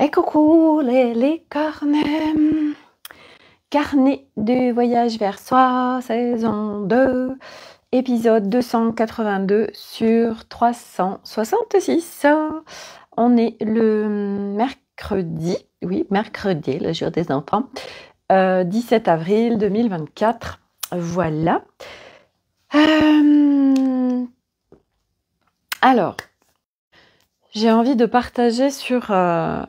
Et coucou les, les Carnet du voyage vers soi, saison 2, épisode 282 sur 366. On est le mercredi, oui, mercredi, le jour des enfants, 17 euh, avril 2024. Voilà. Euh, alors, j'ai envie de partager sur euh,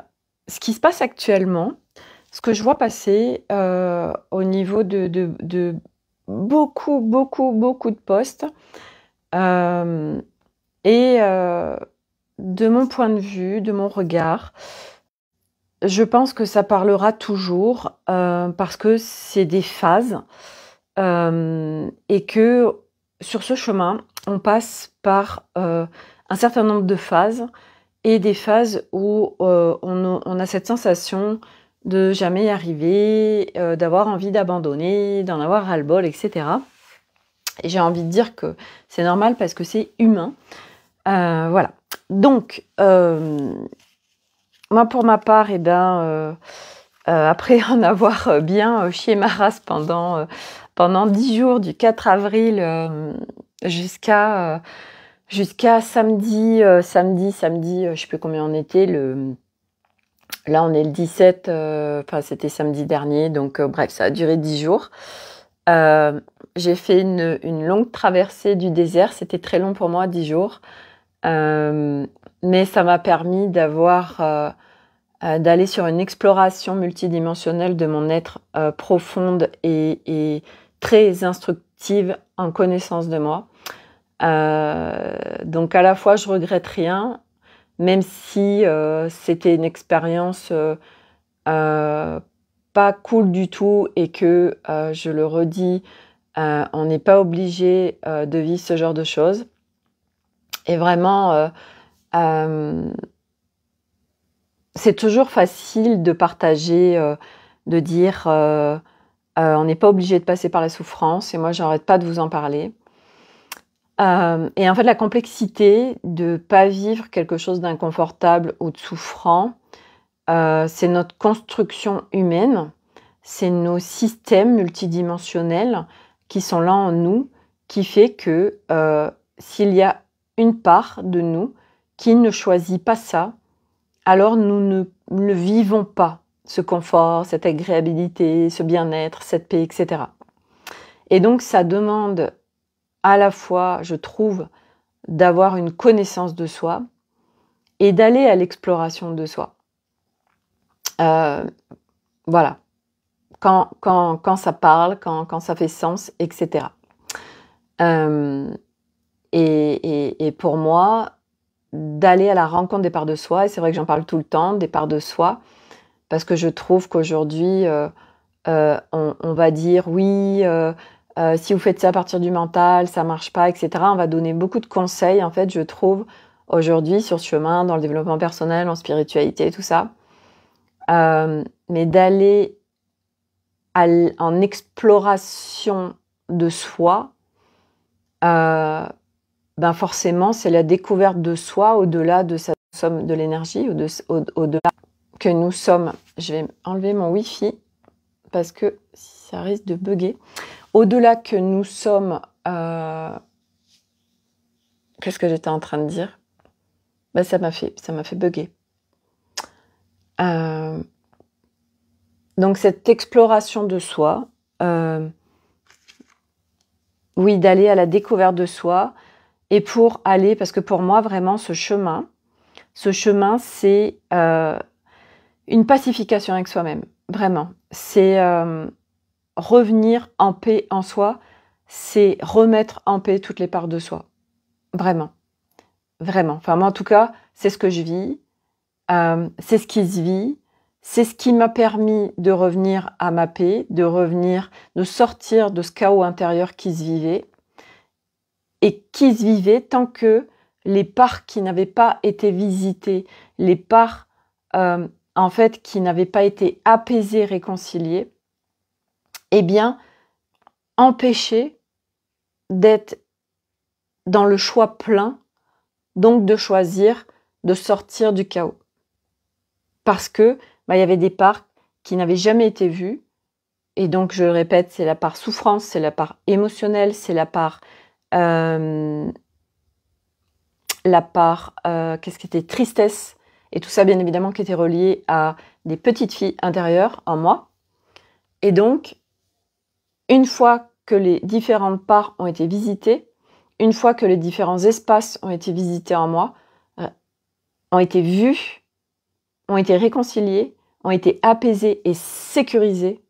ce qui se passe actuellement, ce que je vois passer euh, au niveau de, beaucoup, beaucoup, beaucoup de postes, euh, et euh, de mon point de vue, de mon regard, je pense que ça parlera toujours parce que c'est des phases et que sur ce chemin, on passe par un certain nombre de phases et des phases où euh, on, a, cette sensation de jamais y arriver, euh, d'avoir envie d'abandonner, d'en avoir ras-le-bol, etc. Et j'ai envie de dire que c'est normal parce que c'est humain. Euh, voilà. Donc, moi pour ma part, eh ben, après en avoir bien chié ma race pendant, pendant 10 jours, du 4 avril jusqu'à jusqu'à samedi, euh, samedi, samedi, euh, je sais plus combien on était. Le... Là, on est le 17, euh, enfin, c'était samedi dernier, donc bref, ça a duré dix jours. j'ai fait une, longue traversée du désert, c'était très long pour moi, dix jours. mais ça m'a permis d'avoir d'aller sur une exploration multidimensionnelle de mon être profonde et, très instructive en connaissance de moi. Euh, donc à la fois, je regrette rien, même si euh, c'était une expérience euh, pas cool du tout et que, je le redis, on n'est pas obligé de vivre ce genre de choses. Et vraiment, c'est toujours facile de partager, de dire on n'est pas obligé de passer par la souffrance et moi j'arrête pas de vous en parler. Euh, et en fait, la complexité de pas vivre quelque chose d'inconfortable ou de souffrant, euh, c'est notre construction humaine, c'est nos systèmes multidimensionnels qui sont là en nous, qui fait que euh, s'il y a une part de nous qui ne choisit pas ça, alors nous ne, ne vivons pas ce confort, cette agréabilité, ce bien-être, cette paix, etc. Et donc ça demande à la fois, je trouve, d'avoir une connaissance de soi et d'aller à l'exploration de soi. Euh, voilà. Quand, quand, ça parle, quand, ça fait sens, etc. Euh, et, et, pour moi, d'aller à la rencontre des parts de soi, et c'est vrai que j'en parle tout le temps, des parts de soi, parce que je trouve qu'aujourd'hui, euh, on, va dire oui, euh, si vous faites ça à partir du mental, ça marche pas, etc. On va donner beaucoup de conseils, en fait, je trouve, aujourd'hui, sur ce chemin, dans le développement personnel, en spiritualité, tout ça. Euh, mais d'aller en exploration de soi, euh, ben forcément, c'est la découverte de soi au-delà de sa somme de l'énergie, au-delà que nous sommes. Je vais enlever mon Wi-Fi parce que ça risque de bugger. Au-delà que nous sommes... Euh, qu'est-ce que j'étais en train de dire ben, Ça m'a fait, ça fait bugger. Euh, donc cette exploration de soi, euh, oui, d'aller à la découverte de soi, et pour aller, parce que pour moi vraiment ce chemin, ce chemin c'est une pacification avec soi-même, vraiment. C'est revenir en paix en soi, c'est remettre en paix toutes les parts de soi. Vraiment. Vraiment. Enfin, moi, en tout cas, c'est ce que je vis. Euh, c'est ce qui se vit. C'est ce qui m'a permis de revenir à ma paix, de revenir, de sortir de ce chaos intérieur qui se vivait. Et qui se vivait tant que les parts qui n'avaient pas été visitées, les parts euh, en fait qui n'avaient pas été apaisées, réconciliées, eh bien, empêcher d'être dans le choix plein, donc de choisir de sortir du chaos. Parce que bah, il y avait des parts qui n'avaient jamais été vues. Et donc, je répète, c'est la part souffrance, c'est la part émotionnelle, c'est la part. Euh, la part. Euh, qu'est-ce qui était Tristesse. Et tout ça, bien évidemment, qui était relié à des petites filles intérieures en moi. Et donc, une fois que les différentes parts ont été visitées, une fois que les différents espaces ont été visités en moi, euh, ont été vus, ont été réconciliés, ont été apaisés et sécurisés,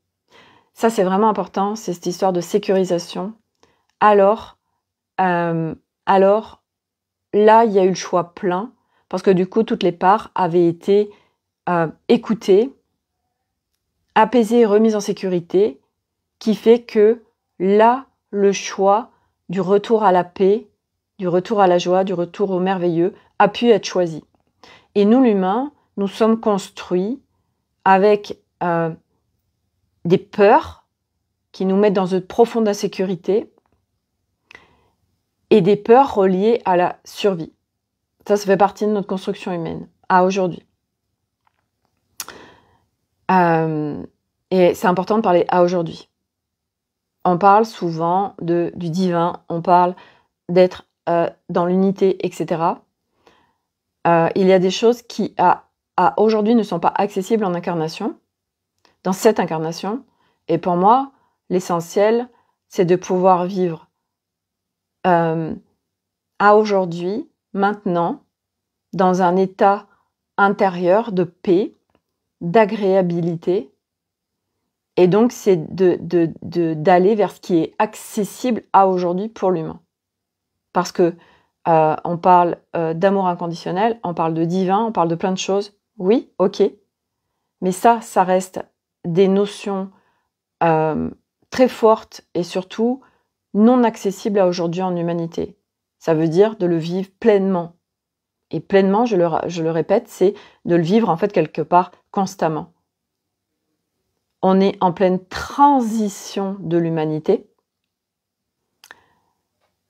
ça c'est vraiment important, c'est cette histoire de sécurisation, alors, euh, alors là, il y a eu le choix plein, parce que du coup, toutes les parts avaient été euh, écoutées, apaisées, et remises en sécurité, qui fait que là, le choix du retour à la paix, du retour à la joie, du retour au merveilleux, a pu être choisi. Et nous, l'humain, nous sommes construits avec euh, des peurs qui nous mettent dans une profonde insécurité et des peurs reliées à la survie. Ça, ça fait partie de notre construction humaine à aujourd'hui. Euh, et c'est important de parler à aujourd'hui on parle souvent du divin, on parle d'être euh, dans l'unité, etc. Euh, il y a des choses qui, à, aujourd'hui, ne sont pas accessibles en incarnation, dans cette incarnation. Et pour moi, l'essentiel, c'est de pouvoir vivre euh, à aujourd'hui, maintenant, dans un état intérieur de paix, d'agréabilité, et donc, c'est d'aller de, vers ce qui est accessible à aujourd'hui pour l'humain. Parce que euh, on parle euh, d'amour inconditionnel, on parle de divin, on parle de plein de choses. Oui, ok. Mais ça, ça reste des notions euh, très fortes et surtout non accessibles à aujourd'hui en humanité. Ça veut dire de le vivre pleinement. Et pleinement, je le répète, c'est de le vivre en fait quelque part constamment on est en pleine transition de l'humanité.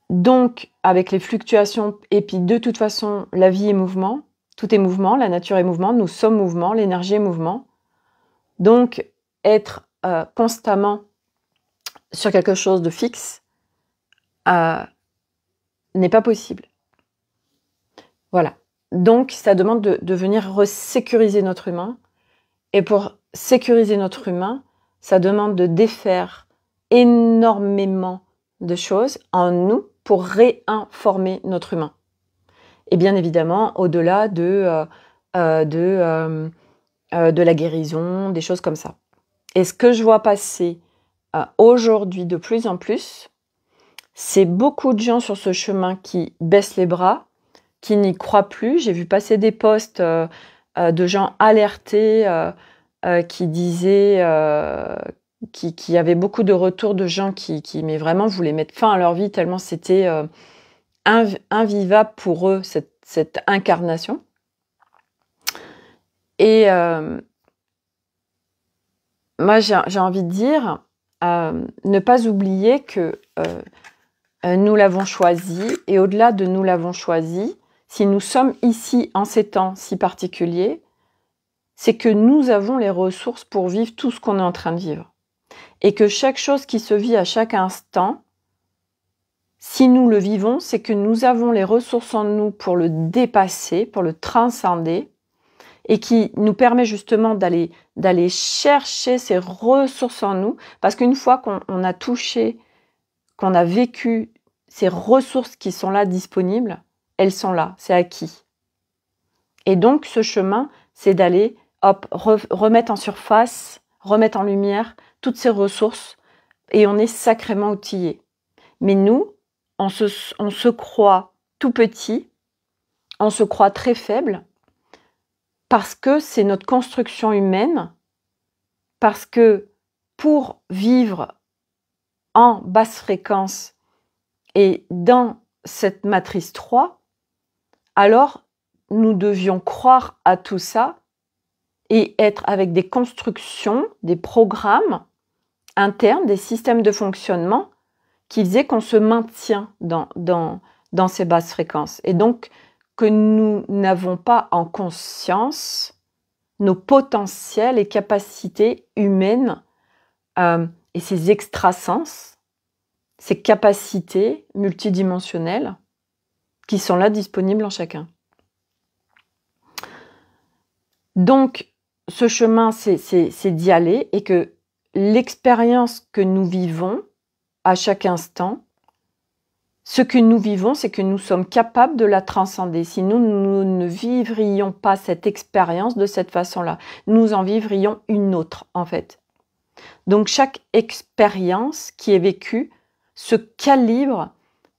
Donc, avec les fluctuations, et puis de toute façon, la vie est mouvement, tout est mouvement, la nature est mouvement, nous sommes mouvement, l'énergie est mouvement. Donc, être euh, constamment sur quelque chose de fixe euh, n'est pas possible. Voilà. Donc, ça demande de, venir resécuriser notre humain. Et pour sécuriser notre humain, ça demande de défaire énormément de choses en nous pour réinformer notre humain. Et bien évidemment, au-delà de, euh, euh, de, euh, de, la guérison, des choses comme ça. Et ce que je vois passer aujourd'hui de plus en plus, c'est beaucoup de gens sur ce chemin qui baissent les bras, qui n'y croient plus. J'ai vu passer des postes de gens alertés euh, qui disait, euh, qu'il qui, avait beaucoup de retours de gens qui, vraiment, voulaient mettre fin à leur vie tellement c'était euh, invivable pour eux cette, cette incarnation. Et moi, j'ai envie de dire, ne pas oublier que nous l'avons choisi et au-delà de nous l'avons choisi, si nous sommes ici en ces temps si particuliers, c'est que nous avons les ressources pour vivre tout ce qu'on est en train de vivre. Et que chaque chose qui se vit à chaque instant, si nous le vivons, c'est que nous avons les ressources en nous pour le dépasser, pour le transcender, et qui nous permet justement d'aller d'aller chercher ces ressources en nous, parce qu'une fois qu'on a touché, qu'on a vécu ces ressources qui sont là disponibles, elles sont là, c'est acquis. Et donc ce chemin, c'est d'aller hop, remettre en surface, remettre en lumière toutes ces ressources et on est sacrément outillé. Mais nous, on se, on se croit tout petit, on se croit très faible parce que c'est notre construction humaine, parce que pour vivre en basse fréquence et dans cette matrice 3, alors nous devions croire à tout ça et être avec des constructions, des programmes internes, des systèmes de fonctionnement qui faisaient qu'on se maintient dans, dans, dans ces basses fréquences. Et donc que nous n'avons pas en conscience nos potentiels et capacités humaines euh, et ces extrasens, ces capacités multidimensionnelles qui sont là disponibles en chacun. Donc, ce chemin, c'est d'y aller et que l'expérience que nous vivons à chaque instant, ce que nous vivons, c'est que nous sommes capables de la transcender. Sinon, nous ne vivrions pas cette expérience de cette façon-là. Nous en vivrions une autre, en fait. Donc, chaque expérience qui est vécue se calibre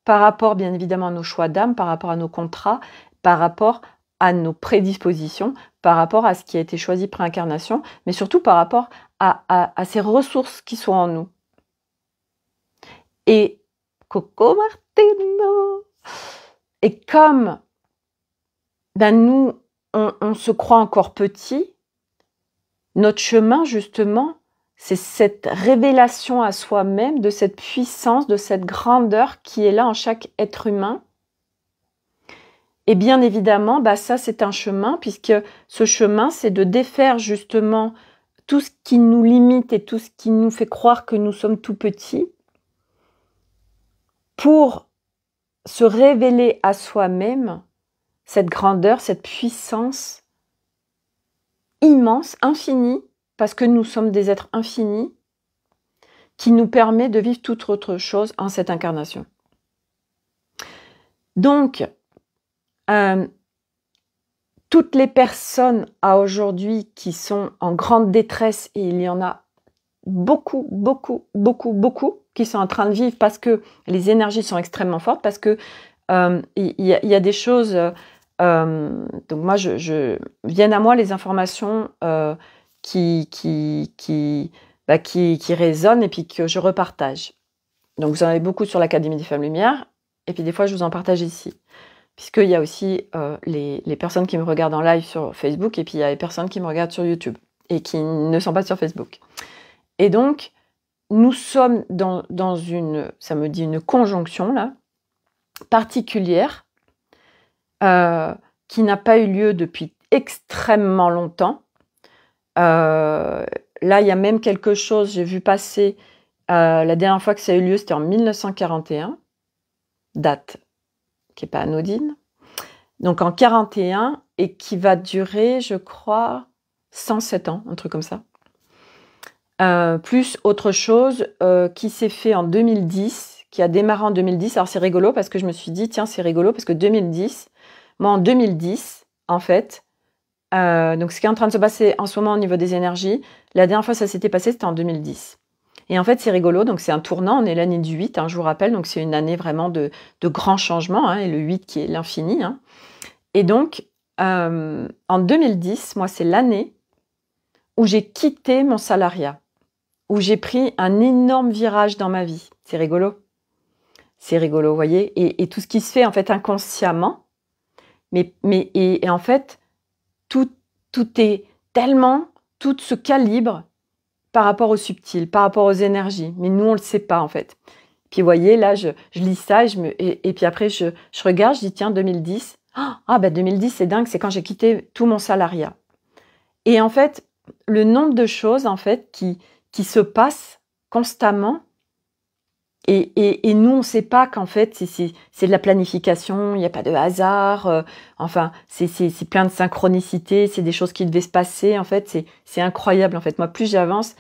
par rapport, bien évidemment, à nos choix d'âme, par rapport à nos contrats, par rapport à nos prédispositions par rapport à ce qui a été choisi incarnation mais surtout par rapport à, ces ressources qui sont en nous. Et Coco Martino Et comme ben nous, on se croit encore petit, notre chemin, justement, c'est cette révélation à soi-même de cette puissance, de cette grandeur qui est là en chaque être humain et bien évidemment, bah ça c'est un chemin, puisque ce chemin, c'est de défaire justement tout ce qui nous limite et tout ce qui nous fait croire que nous sommes tout petits pour se révéler à soi-même cette grandeur, cette puissance immense, infinie, parce que nous sommes des êtres infinis, qui nous permet de vivre toute autre chose en cette incarnation. Donc, euh, toutes les personnes à aujourd'hui qui sont en grande détresse, et il y en a beaucoup, beaucoup, beaucoup, beaucoup, qui sont en train de vivre parce que les énergies sont extrêmement fortes, parce que euh, il y, a des choses. Euh, donc moi, je, je, viennent à moi les informations qui qui qui, bah, qui, qui résonnent et puis que je repartage. Donc vous en avez beaucoup sur l'Académie des Femmes Lumières, et puis des fois je vous en partage ici puisqu'il y a aussi euh, les, personnes qui me regardent en live sur Facebook et puis il y a les personnes qui me regardent sur YouTube et qui ne sont pas sur Facebook. Et donc, nous sommes dans, une, ça me dit une conjonction là, particulière, euh, qui n'a pas eu lieu depuis extrêmement longtemps. Euh, là, il y a même quelque chose, j'ai vu passer, la dernière fois que ça a eu lieu, c'était en 1941, date qui n'est pas anodine, donc en 41, et qui va durer, je crois, 107 ans, un truc comme ça. Euh, plus autre chose euh, qui s'est fait en 2010, qui a démarré en 2010. Alors c'est rigolo parce que je me suis dit, tiens, c'est rigolo parce que 2010, moi en 2010, en fait, euh, donc ce qui est en train de se passer en ce moment au niveau des énergies, la dernière fois ça s'était passé, c'était en 2010. Et en fait, c'est rigolo. Donc, c'est un tournant. On est l'année du 8, hein, je vous rappelle. Donc, c'est une année vraiment de, de grands changements. Hein, et le 8 qui est l'infini. Hein. Et donc, euh, en 2010, moi, c'est l'année où j'ai quitté mon salariat, où j'ai pris un énorme virage dans ma vie. C'est rigolo. C'est rigolo, vous voyez. Et, tout ce qui se fait, en fait, inconsciemment. Mais, mais et, et en fait, tout, tout est tellement, tout ce calibre, par rapport au subtil, par rapport aux énergies. Mais nous, on ne le sait pas en fait. Puis vous voyez, là, je, je lis ça et, je me, et, puis après, je, je, regarde, je dis, tiens, 2010. Ah, ah ben bah, 2010, c'est dingue, c'est quand j'ai quitté tout mon salariat. Et en fait, le nombre de choses en fait qui, qui se passent constamment et, nous, on ne sait pas qu'en fait, c'est de la planification, il n'y a pas de hasard, euh, enfin, c'est plein de synchronicité, c'est des choses qui devaient se passer, en fait, c'est incroyable, en fait. Moi, plus j'avance,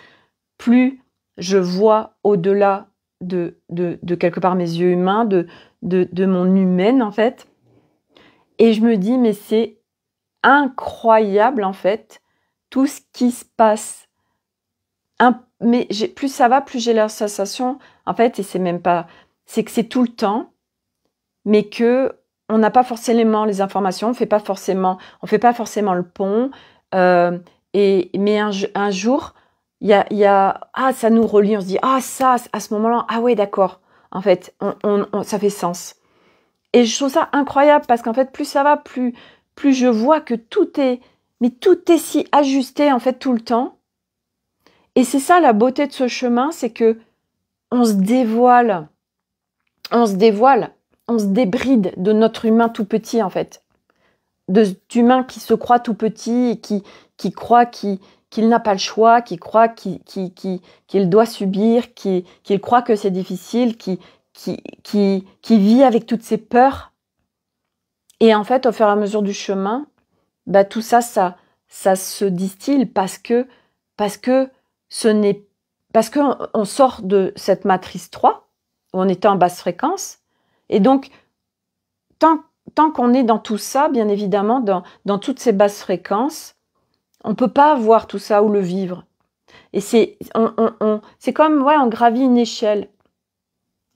plus je vois au-delà de, de, quelque part mes yeux humains, de, de, mon humaine, en fait. Et je me dis, mais c'est incroyable, en fait, tout ce qui se passe, un mais plus ça va, plus j'ai la sensation, en fait, et c'est même pas, c'est que c'est tout le temps, mais que on n'a pas forcément les informations, on fait pas forcément, on fait pas forcément le pont. Euh, et mais un, jour, il y a, ah ça nous relie, on se dit ah ça à ce moment-là, ah ouais d'accord. En fait, ça fait sens. Et je trouve ça incroyable parce qu'en fait, plus ça va, plus plus je vois que tout est, mais tout est si ajusté en fait tout le temps et c'est ça la beauté de ce chemin, c'est que on se dévoile, on se dévoile, on se débride de notre humain tout petit en fait, de cet humain qui se croit tout petit et qui, qui croit qu'il n'a pas le choix, qui croit qu'il doit subir, qui, qu'il croit que c'est difficile, qui, qui, qui, qui vit avec toutes ses peurs. Et en fait, au fur et à mesure du chemin, bah, tout ça, ça, ça se distille parce que, parce que ce n'est parce qu'on sort de cette matrice 3, où on était en basse fréquence, et donc tant, tant qu'on est dans tout ça, bien évidemment, dans, dans toutes ces basses fréquences, on ne peut pas voir tout ça ou le vivre. Et c'est on, comme, ouais, on gravit une échelle.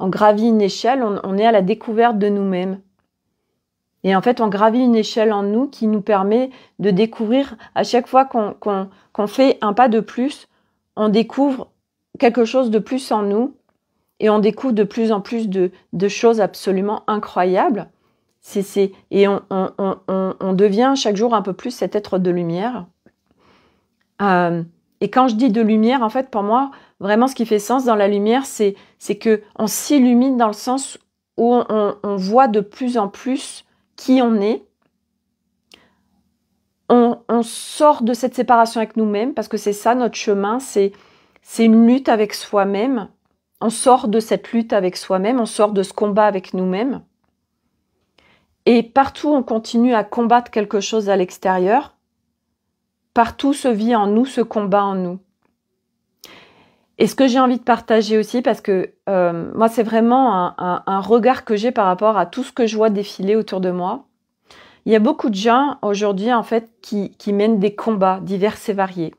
On gravit une échelle, on est à la découverte de nous-mêmes. Et en fait, on gravit une échelle en nous qui nous permet de découvrir à chaque fois qu'on fait un pas de plus, on découvre quelque chose de plus en nous et on découvre de plus en plus de, choses absolument incroyables. et on, devient chaque jour un peu plus cet être de lumière. Euh, et quand je dis de lumière, en fait, pour moi, vraiment, ce qui fait sens dans la lumière, c'est que on s'illumine dans le sens où on, voit de plus en plus qui on est on, sort de cette séparation avec nous-mêmes, parce que c'est ça notre chemin, c'est une lutte avec soi-même. On sort de cette lutte avec soi-même, on sort de ce combat avec nous-mêmes. Et partout on continue à combattre quelque chose à l'extérieur, partout se vit en nous ce combat en nous. Et ce que j'ai envie de partager aussi, parce que euh, moi c'est vraiment un, regard que j'ai par rapport à tout ce que je vois défiler autour de moi, il y a beaucoup de gens aujourd'hui, en fait, qui, mènent des combats divers et variés.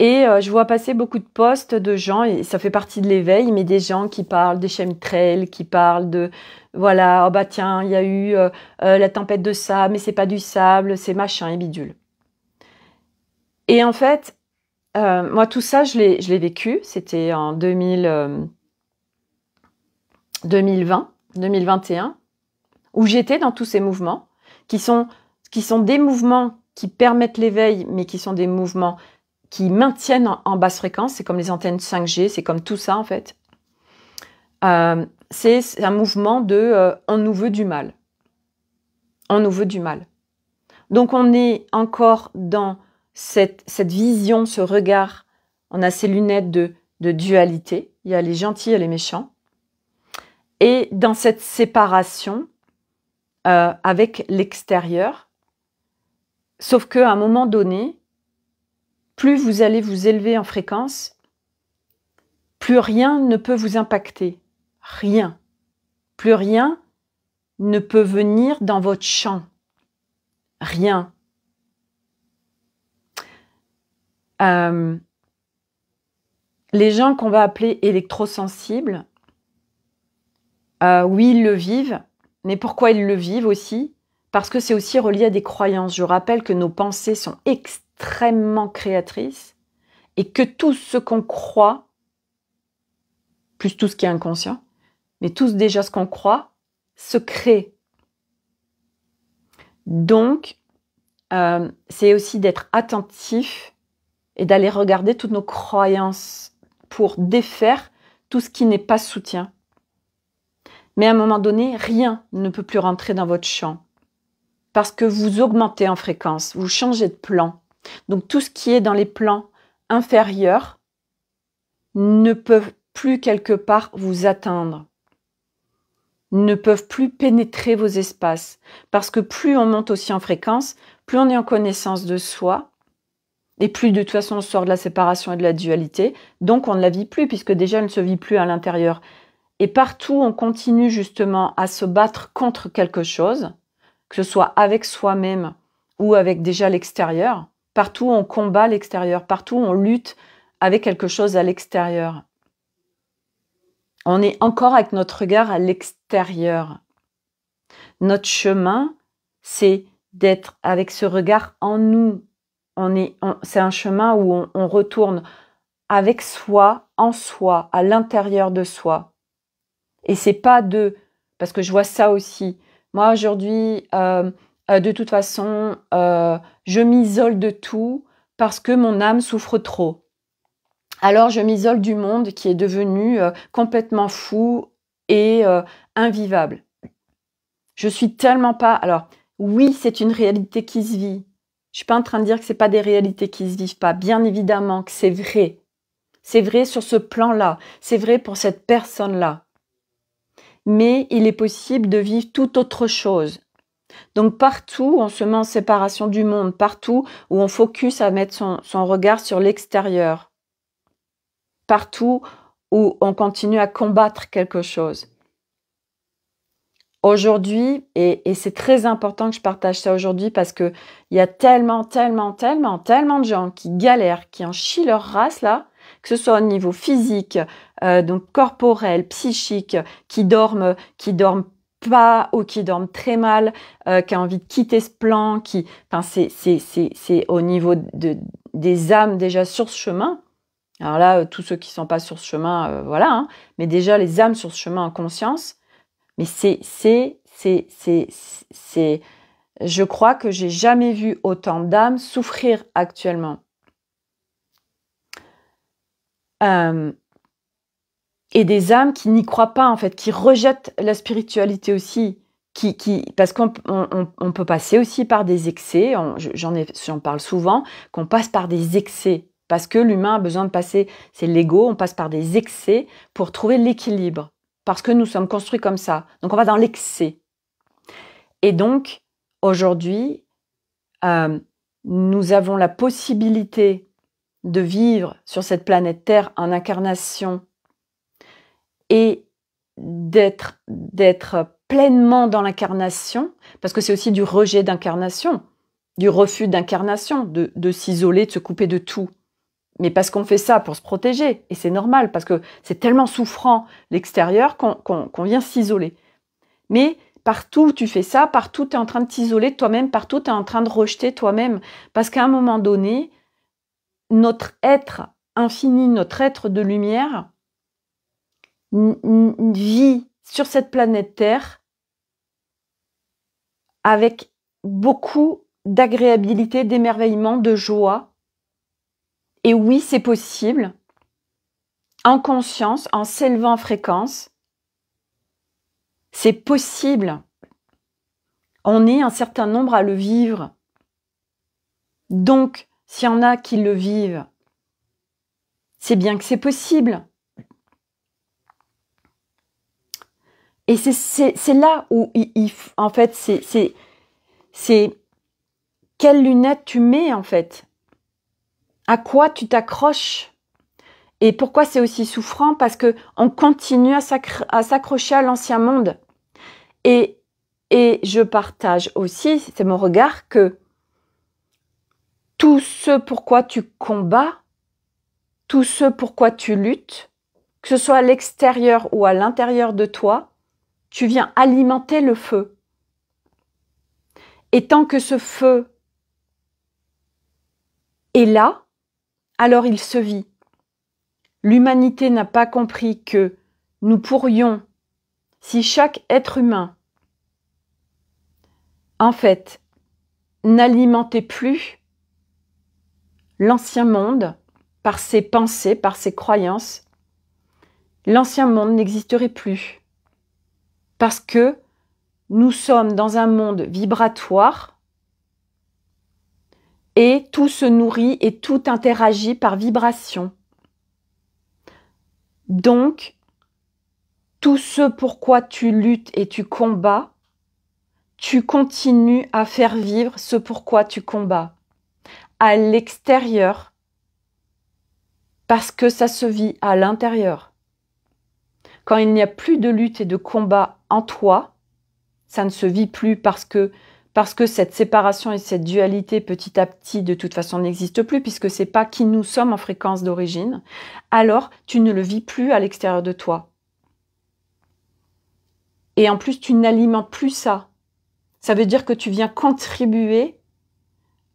Et euh, je vois passer beaucoup de postes de gens, et ça fait partie de l'éveil, mais des gens qui parlent des chemtrails, qui parlent de, voilà, oh bah tiens, il y a eu euh, euh, la tempête de sable, mais c'est pas du sable, c'est machin et bidule. Et en fait, moi, tout ça, je l'ai vécu. C'était en 2000, 2020, 2021, où j'étais dans tous ces mouvements qui sont, des mouvements qui permettent l'éveil, mais qui sont des mouvements qui maintiennent en, basse fréquence. C'est comme les antennes 5G, c'est comme tout ça en fait. Euh, c'est un mouvement de euh, on nous veut du mal. On nous veut du mal. Donc on est encore dans cette, vision, ce regard. On a ces lunettes de dualité. Il y a les gentils et les méchants. Et dans cette séparation, euh, avec l'extérieur. Sauf qu'à un moment donné, plus vous allez vous élever en fréquence, plus rien ne peut vous impacter. Rien. Plus rien ne peut venir dans votre champ. Rien. Euh, les gens qu'on va appeler électrosensibles, euh, oui, ils le vivent, mais pourquoi ils le vivent aussi Parce que c'est aussi relié à des croyances. Je rappelle que nos pensées sont extrêmement créatrices et que tout ce qu'on croit, plus tout ce qui est inconscient, mais tout déjà ce qu'on croit, se crée. Donc, euh, c'est aussi d'être attentif et d'aller regarder toutes nos croyances pour défaire tout ce qui n'est pas soutien. Mais à un moment donné, rien ne peut plus rentrer dans votre champ parce que vous augmentez en fréquence, vous changez de plan. Donc tout ce qui est dans les plans inférieurs ne peut plus quelque part vous atteindre, ne peuvent plus pénétrer vos espaces, parce que plus on monte aussi en fréquence, plus on est en connaissance de soi, et plus de toute façon on sort de la séparation et de la dualité, donc on ne la vit plus, puisque déjà elle ne se vit plus à l'intérieur, et partout, on continue justement à se battre contre quelque chose, que ce soit avec soi-même ou avec déjà l'extérieur. Partout, on combat l'extérieur. Partout, on lutte avec quelque chose à l'extérieur. On est encore avec notre regard à l'extérieur. Notre chemin, c'est d'être avec ce regard en nous. c'est un chemin où on retourne avec soi, en soi, à l'intérieur de soi, et c'est pas de, parce que je vois ça aussi. Moi aujourd'hui, euh, euh, de toute façon, euh, je m'isole de tout parce que mon âme souffre trop. Alors je m'isole du monde qui est devenu complètement fou et invivable. Je suis tellement pas. Alors oui, c'est une réalité qui se vit. Je suis pas en train de dire que c'est pas des réalités qui se vivent pas. Bien évidemment que c'est vrai. C'est vrai sur ce plan-là. C'est vrai pour cette personne-là mais il est possible de vivre tout autre chose. Donc partout, où on se met en séparation du monde, partout où on focus à mettre son, regard sur l'extérieur, partout où on continue à combattre quelque chose. Aujourd'hui, et, c'est très important que je partage ça aujourd'hui parce qu'il y a tellement, tellement, tellement, tellement de gens qui galèrent, qui en chient leur race là, que ce soit au niveau physique, euh, donc corporel, psychique qui dorment, qui dorment pas ou qui dorment très mal, euh, qui a envie de quitter ce plan, qui, enfin, c'est au niveau de, des âmes déjà sur ce chemin. Alors là, euh, tous ceux qui sont pas sur ce chemin, voilà. Hein. mais déjà les âmes sur ce chemin en conscience. Mais c'est, c'est, c'est, c'est, c'est. Je crois que j'ai jamais vu autant d'âmes souffrir actuellement et des âmes qui n'y croient pas en fait, qui rejettent la spiritualité aussi, qui, qui parce qu'on on, peut passer aussi par des excès, j'en, j'en parle souvent, qu'on passe par des excès, parce que l'humain a besoin de passer, c'est l'ego, on passe par des excès pour trouver l'équilibre, parce que nous sommes construits comme ça, donc on va dans l'excès. Et donc, aujourd'hui, euh, nous avons la possibilité de vivre sur cette planète Terre en incarnation et d'être d'être pleinement dans l'incarnation, parce que c'est aussi du rejet d'incarnation, du refus d'incarnation, de, s'isoler, de se couper de tout. Mais parce qu'on fait ça pour se protéger, et c'est normal, parce que c'est tellement souffrant l'extérieur qu'on vient s'isoler. Mais partout tu fais ça, partout tu es en train de t'isoler toi-même, partout tu es en train de rejeter toi-même, parce qu'à un moment donné, notre être infini, notre être de lumière, une vie sur cette planète Terre avec beaucoup d'agréabilité, d'émerveillement, de joie. Et oui, c'est possible, en conscience, en s'élevant en fréquence. C'est possible. On est un certain nombre à le vivre. Donc, s'il y en a qui le vivent, c'est bien que c'est possible. Et c'est là où, en fait, c'est quelles lunettes tu mets, en fait. À quoi tu t'accroches. Et pourquoi c'est aussi souffrant Parce que on continue à s'accrocher à l'ancien monde. Et, et je partage aussi, c'est mon regard, que tout ce pourquoi tu combats, tout ce pourquoi tu luttes, que ce soit à l'extérieur ou à l'intérieur de toi, tu viens alimenter le feu. Et tant que ce feu est là, alors il se vit. L'humanité n'a pas compris que nous pourrions, si chaque être humain, en fait, n'alimentait plus l'ancien monde par ses pensées, par ses croyances, l'ancien monde n'existerait plus. Parce que nous sommes dans un monde vibratoire et tout se nourrit et tout interagit par vibration. Donc, tout ce pourquoi tu luttes et tu combats, tu continues à faire vivre ce pourquoi tu combats à l'extérieur parce que ça se vit à l'intérieur. Quand il n'y a plus de lutte et de combat en toi, ça ne se vit plus parce que parce que cette séparation et cette dualité petit à petit de toute façon n'existe plus puisque c'est pas qui nous sommes en fréquence d'origine, alors tu ne le vis plus à l'extérieur de toi. Et en plus tu n'alimentes plus ça. Ça veut dire que tu viens contribuer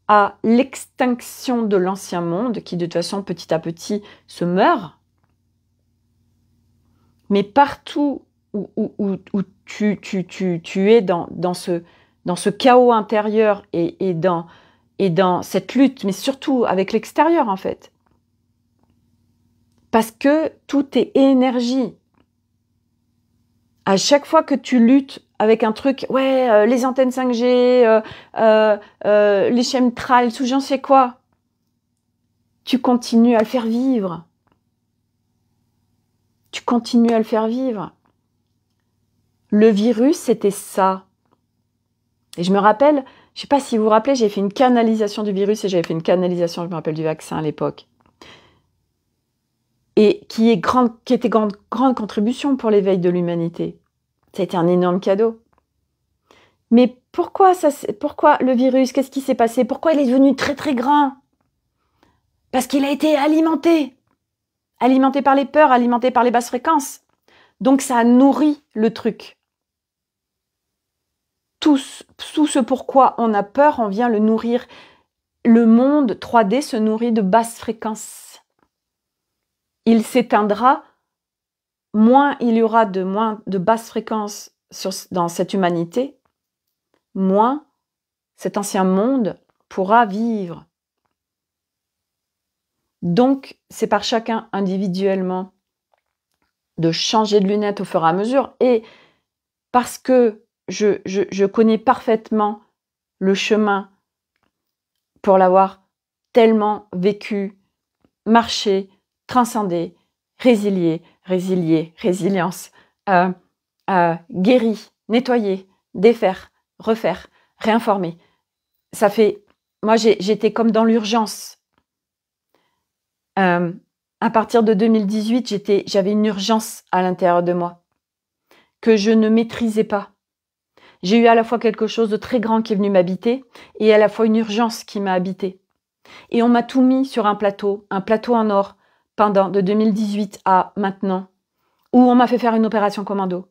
à l'extinction de l'ancien monde qui de toute façon petit à petit se meurt mais partout où, tu, es dans, ce, chaos intérieur et, dans, cette lutte, mais surtout avec l'extérieur en fait. Parce que tout est énergie. À chaque fois que tu luttes avec un truc, ouais, euh, les antennes 5G, euh, euh, les chemtrails, tout j'en sais quoi, tu continues à le faire vivre. Tu continues à le faire vivre. Le virus, c'était ça. Et je me rappelle, je ne sais pas si vous vous rappelez, j'ai fait une canalisation du virus et j'avais fait une canalisation, je me rappelle, du vaccin à l'époque. Et qui, est grande, qui était grande, grande contribution pour l'éveil de l'humanité. Ça a été un énorme cadeau. Mais pourquoi, ça, pourquoi le virus Qu'est-ce qui s'est passé Pourquoi il est devenu très très grand Parce qu'il a été alimenté alimenté par les peurs, alimenté par les basses fréquences. Donc ça nourrit le truc. Tout, ce pourquoi on a peur, on vient le nourrir. Le monde 3D se nourrit de basses fréquences. Il s'éteindra, moins il y aura de, moins, de basses fréquences dans cette humanité, moins cet ancien monde pourra vivre donc, c'est par chacun individuellement de changer de lunettes au fur et à mesure. Et parce que je, connais parfaitement le chemin pour l'avoir tellement vécu, marché, transcendé, résilié, résilié, résilience, euh, euh, guéri, nettoyé, défaire, refaire, réinformer. Ça fait. Moi, j'étais comme dans l'urgence euh, à partir de 2018, j'avais une urgence à l'intérieur de moi que je ne maîtrisais pas. J'ai eu à la fois quelque chose de très grand qui est venu m'habiter et à la fois une urgence qui m'a habité. Et on m'a tout mis sur un plateau, un plateau en or, pendant de 2018 à maintenant, où on m'a fait faire une opération commando.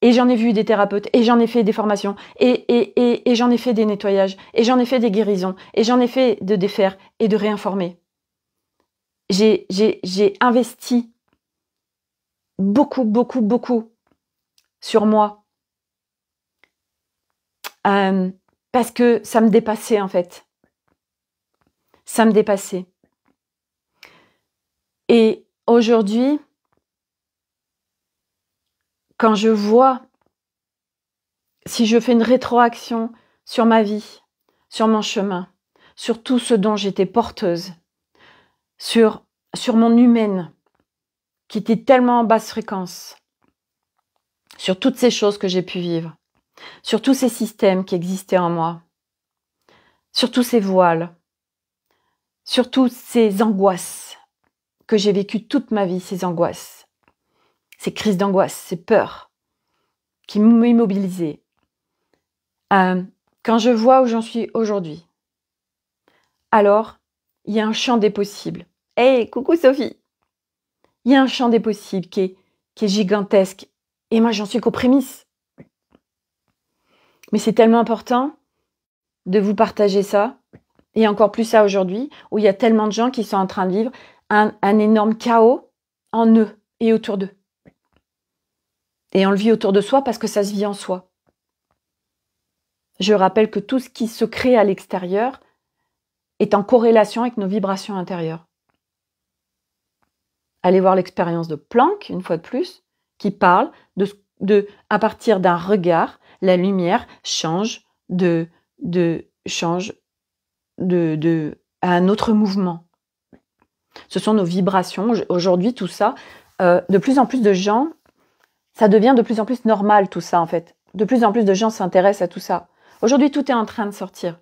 Et j'en ai vu des thérapeutes, et j'en ai fait des formations, et, et, et, et j'en ai fait des nettoyages, et j'en ai fait des guérisons, et j'en ai fait de défaire et de réinformer j'ai investi beaucoup, beaucoup, beaucoup sur moi. Euh, parce que ça me dépassait en fait. Ça me dépassait. Et aujourd'hui, quand je vois, si je fais une rétroaction sur ma vie, sur mon chemin, sur tout ce dont j'étais porteuse, sur, sur mon humaine, qui était tellement en basse fréquence, sur toutes ces choses que j'ai pu vivre, sur tous ces systèmes qui existaient en moi, sur tous ces voiles, sur toutes ces angoisses que j'ai vécues toute ma vie, ces angoisses, ces crises d'angoisse, ces peurs qui m'immobilisaient. Euh, quand je vois où j'en suis aujourd'hui, alors il y a un champ des possibles. Hey, coucou Sophie Il y a un champ des possibles qui est, qui est gigantesque. Et moi, j'en suis qu'aux prémices. Mais c'est tellement important de vous partager ça. Et encore plus ça aujourd'hui, où il y a tellement de gens qui sont en train de vivre un, un énorme chaos en eux et autour d'eux. Et on le vit autour de soi parce que ça se vit en soi. Je rappelle que tout ce qui se crée à l'extérieur est en corrélation avec nos vibrations intérieures. Allez voir l'expérience de Planck, une fois de plus, qui parle de, à partir d'un regard, la lumière change de, de change de, à un autre mouvement. Ce sont nos vibrations. Aujourd'hui, tout ça, euh, de plus en plus de gens, ça devient de plus en plus normal tout ça en fait. De plus en plus de gens s'intéressent à tout ça. Aujourd'hui, tout est en train de sortir.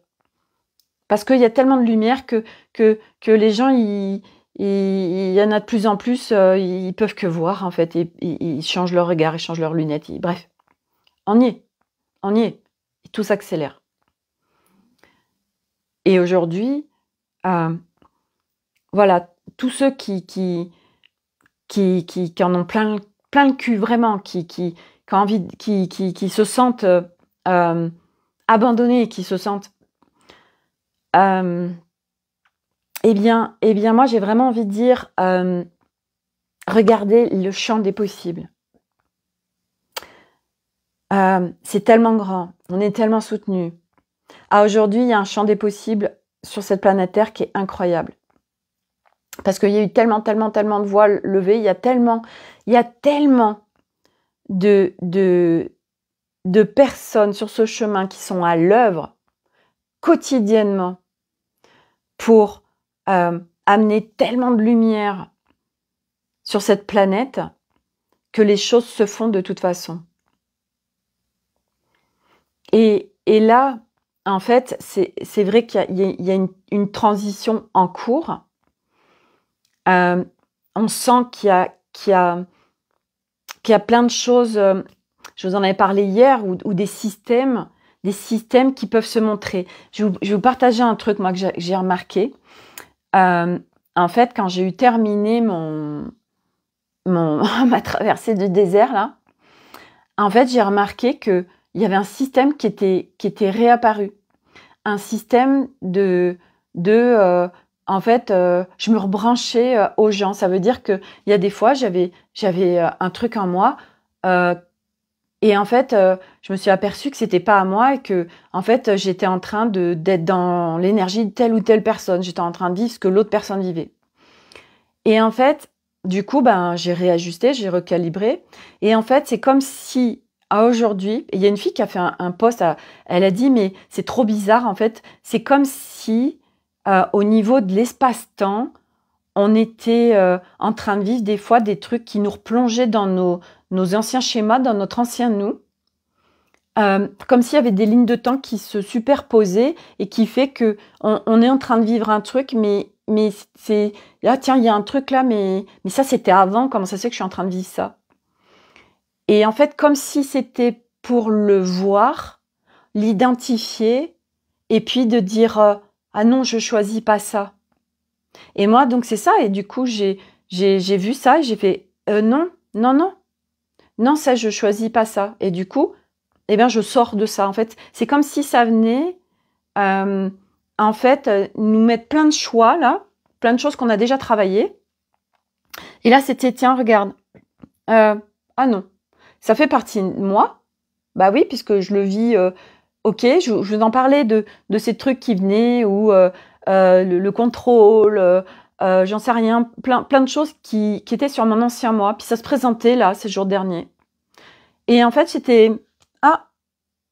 Parce qu'il y a tellement de lumière que, que, les gens, il y en a de plus en plus, euh, ils peuvent que voir, en fait. Ils, changent leur regard, ils changent leurs lunettes. Bref, on y est. On y est. tout s'accélère. Et aujourd'hui, euh, voilà, tous ceux qui, en ont plein, plein le cul, vraiment, qui, qui, qui, se sentent abandonnés, qui se sentent euh, euh, eh, bien, eh bien, moi, j'ai vraiment envie de dire, euh, regardez le champ des possibles. Euh, c'est tellement grand, on est tellement soutenu. Ah, aujourd'hui, il y a un champ des possibles sur cette planète Terre qui est incroyable. Parce qu'il y a eu tellement, tellement, tellement de voiles levées, il y a tellement, il y a tellement de, de, de personnes sur ce chemin qui sont à l'œuvre quotidiennement pour euh, amener tellement de lumière sur cette planète que les choses se font de toute façon. Et, là, en fait, c'est vrai qu'il y, a, une, transition en cours. Euh, on sent qu'il y, a, plein de choses, euh, je vous en avais parlé hier, ou des systèmes des systèmes qui peuvent se montrer. Je vais vous, partager un truc, moi, que j'ai remarqué. Euh, en fait, quand j'ai eu terminé mon, mon ma traversée du désert, là, en fait, j'ai remarqué qu'il y avait un système qui était, qui était réapparu. Un système de... de euh, en fait, euh, je me rebranchais aux gens. Ça veut dire qu'il y a des fois, j'avais, j'avais un truc en moi et en fait, euh, je me suis aperçue que c'était pas à moi et que, en fait, j'étais en train d'être dans l'énergie de telle ou telle personne. J'étais en train de vivre ce que l'autre personne vivait. Et en fait, du coup, ben, j'ai réajusté, j'ai recalibré. Et en fait, c'est comme si à aujourd'hui, il y a une fille qui a fait un, post, elle a dit, mais c'est trop bizarre, en fait, c'est comme si euh, au niveau de l'espace-temps, on était euh, en train de vivre des fois des trucs qui nous replongeaient dans nos, nos anciens schémas dans notre ancien nous, euh, comme s'il y avait des lignes de temps qui se superposaient et qui fait que on, est en train de vivre un truc, mais mais c'est ah tiens il y a un truc là, mais mais ça c'était avant. Comment ça se fait que je suis en train de vivre ça Et en fait comme si c'était pour le voir, l'identifier et puis de dire euh, ah non je choisis pas ça. Et moi donc c'est ça et du coup j'ai j'ai vu ça et j'ai fait euh, non non non non, ça, je choisis pas ça. Et du coup, eh bien, je sors de ça. En fait, c'est comme si ça venait, euh, en fait, euh, nous mettre plein de choix là, plein de choses qu'on a déjà travaillées. Et là, c'était tiens, regarde, euh, ah non, ça fait partie de moi. Bah oui, puisque je le vis. ok, je, vous en parlais de, ces trucs qui venaient ou le, contrôle. Euh, j'en sais rien, plein, plein de choses qui, qui, étaient sur mon ancien moi. Puis ça se présentait là, ces jours derniers. Et en fait, j'étais Ah,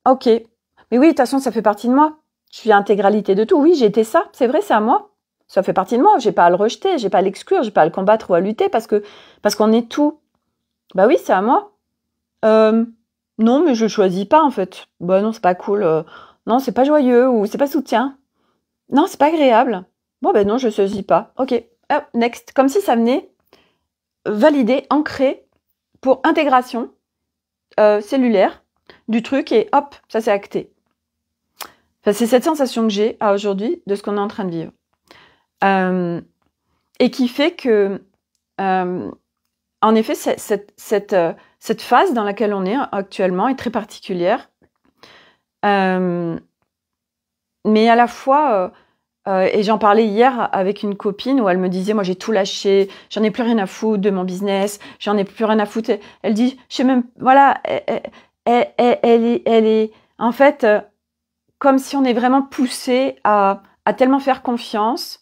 ok. Mais oui, de toute façon, ça fait partie de moi. Je suis intégralité de tout. Oui, j'ai été ça. C'est vrai, c'est à moi. Ça fait partie de moi. J'ai pas à le rejeter, j'ai pas à l'exclure, j'ai pas à le combattre ou à lutter parce que parce qu'on est tout. Bah oui, c'est à moi. Euh, non, mais je le choisis pas en fait. Bah non, c'est pas cool. Euh. non, c'est pas joyeux ou c'est pas soutien. Non, c'est pas agréable. Bon, ben non, je saisis pas. Ok, next. Comme si ça venait valider, ancrer pour intégration euh, cellulaire du truc et hop, ça s'est acté. c'est cette sensation que j'ai à aujourd'hui de ce qu'on est en train de vivre. Euh, et qui fait que, euh, en effet, cette, phase dans laquelle on est actuellement est très particulière. mais à la fois, euh, et j'en parlais hier avec une copine où elle me disait, moi j'ai tout lâché, j'en ai plus rien à foutre de mon business, j'en ai plus rien à foutre. Elle dit, je sais même, voilà, elle, elle, est, elle est, en fait, euh, comme si on est vraiment poussé à, tellement faire confiance,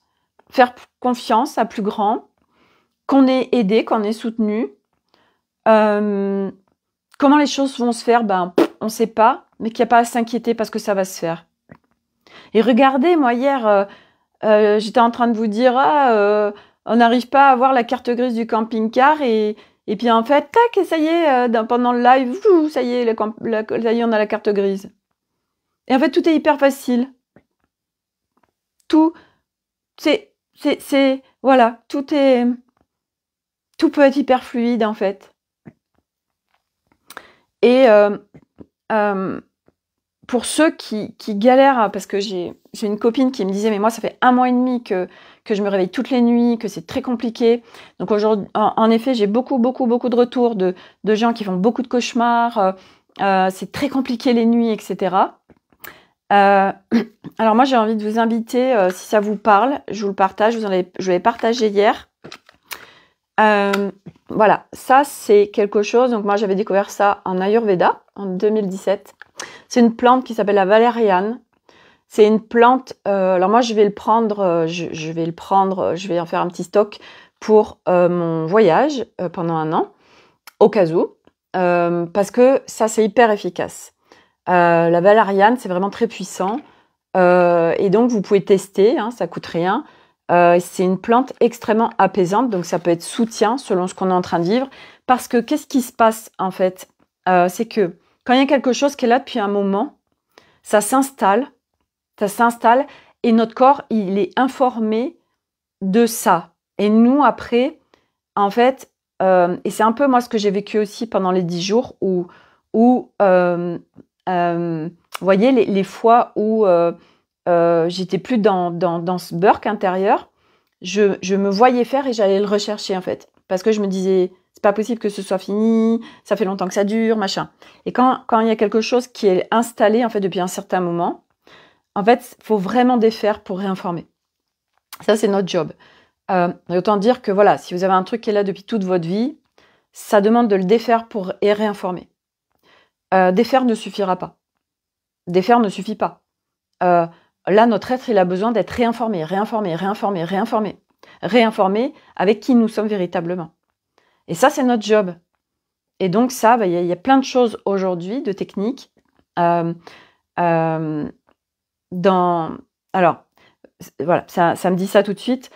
faire confiance à plus grand, qu'on est aidé, qu'on est soutenu. Euh, comment les choses vont se faire, ben, on sait pas, mais qu'il n'y a pas à s'inquiéter parce que ça va se faire. Et regardez, moi hier, euh, euh, j'étais en train de vous dire, ah, euh, on n'arrive pas à avoir la carte grise du camping-car et, puis en fait, tac, et ça y est, pendant le live, ça y est, on a la carte grise. Et en fait, tout est hyper facile. Tout, c'est, c'est, c'est, voilà, tout est, tout peut être hyper fluide en fait. Et pour ceux qui, galèrent, hein, parce que j'ai une copine qui me disait, mais moi, ça fait un mois et demi que, je me réveille toutes les nuits, que c'est très compliqué. Donc aujourd'hui, en, effet, j'ai beaucoup, beaucoup, beaucoup de retours de, gens qui font beaucoup de cauchemars, euh, euh, c'est très compliqué les nuits, etc. Euh, alors moi, j'ai envie de vous inviter, si ça vous parle, je vous le partage, vous en je l'ai partagé hier. voilà, ça c'est quelque chose, donc moi j'avais découvert ça en Ayurveda en 2017. C'est une plante qui s'appelle la valériane. C'est une plante. Euh, alors moi, je vais le prendre. Euh, je, vais le prendre. Euh, je vais en faire un petit stock pour mon voyage pendant un an, au cas où, parce que ça, c'est hyper efficace. la valériane, c'est vraiment très puissant. et donc, vous pouvez tester. ça hein, ça coûte rien. c'est une plante extrêmement apaisante, donc ça peut être soutien selon ce qu'on est en train de vivre. Parce que qu'est-ce qui se passe en fait C'est que quand il y a quelque chose qui est là depuis un moment, ça s'installe, ça s'installe et notre corps, il est informé de ça. Et nous, après, en fait, euh, et c'est un peu moi ce que j'ai vécu aussi pendant les dix jours où, euh, euh, vous voyez, les, fois où j'étais plus dans, ce burk intérieur, je me voyais faire et j'allais le rechercher en fait. Parce que je me disais, pas possible que ce soit fini, ça fait longtemps que ça dure, machin. Et quand, quand il y a quelque chose qui est installé en fait depuis un certain moment, en fait, faut vraiment défaire pour réinformer. Ça, c'est notre job. Euh, autant dire que voilà, si vous avez un truc qui est là depuis toute votre vie, ça demande de le défaire pour et réinformer. Euh, défaire ne suffira pas. Défaire ne suffit pas. Euh, là, notre être, il a besoin d'être réinformé, réinformé, réinformé, réinformé. Réinformé avec qui nous sommes véritablement. Et ça, c'est notre job. Et donc ça, bah, il y, a plein de choses aujourd'hui, de technique. Euh, euh, dans... Alors, voilà, ça, me dit ça tout de suite.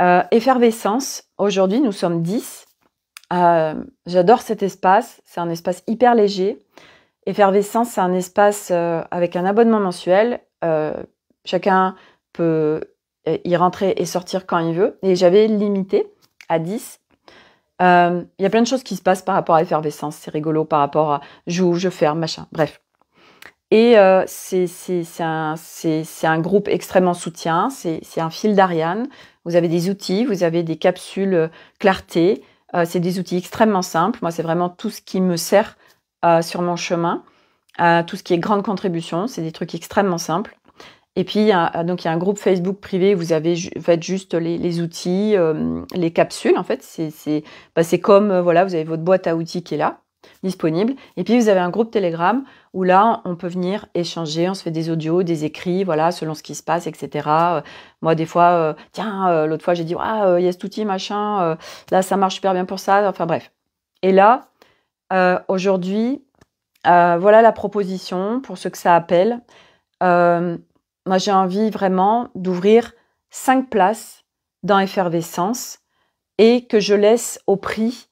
Euh, effervescence, aujourd'hui, nous sommes 10. J'adore cet espace, c'est un espace hyper léger. Effervescence, c'est un espace avec un abonnement mensuel. chacun peut y rentrer et sortir quand il veut. Et j'avais limité à 10 il euh, y a plein de choses qui se passent par rapport à effervescence. C'est rigolo par rapport à joue, je ferme, machin. Bref. Et euh, c'est un, un, groupe extrêmement soutien. C'est un fil d'Ariane. Vous avez des outils, vous avez des capsules euh, clarté. c'est des outils extrêmement simples. Moi, c'est vraiment tout ce qui me sert sur mon chemin. tout ce qui est grande contribution, c'est des trucs extrêmement simples. Et puis, il y a, donc, il y un groupe Facebook privé, où vous avez fait, juste les, outils, euh, les capsules, en fait. C'est bah, comme, euh, voilà, vous avez votre boîte à outils qui est là, disponible. Et puis, vous avez un groupe Telegram où là, on peut venir échanger, on se fait des audios, des écrits, voilà, selon ce qui se passe, etc. Euh, moi, des fois, tiens, l'autre fois, j'ai dit, ah, il y a cet outil, machin, là, ça marche super bien pour ça, enfin, bref. Et là, aujourd'hui, voilà la proposition pour ce que ça appelle moi j'ai envie vraiment d'ouvrir cinq places dans Effervescence et que je laisse au prix